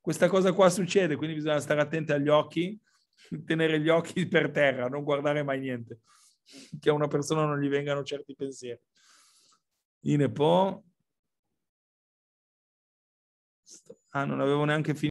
Questa cosa qua succede, quindi bisogna stare attenti agli occhi, tenere gli occhi per terra, non guardare mai niente. Che a una persona non gli vengano certi pensieri. Inepo. Ah, non avevo neanche finito.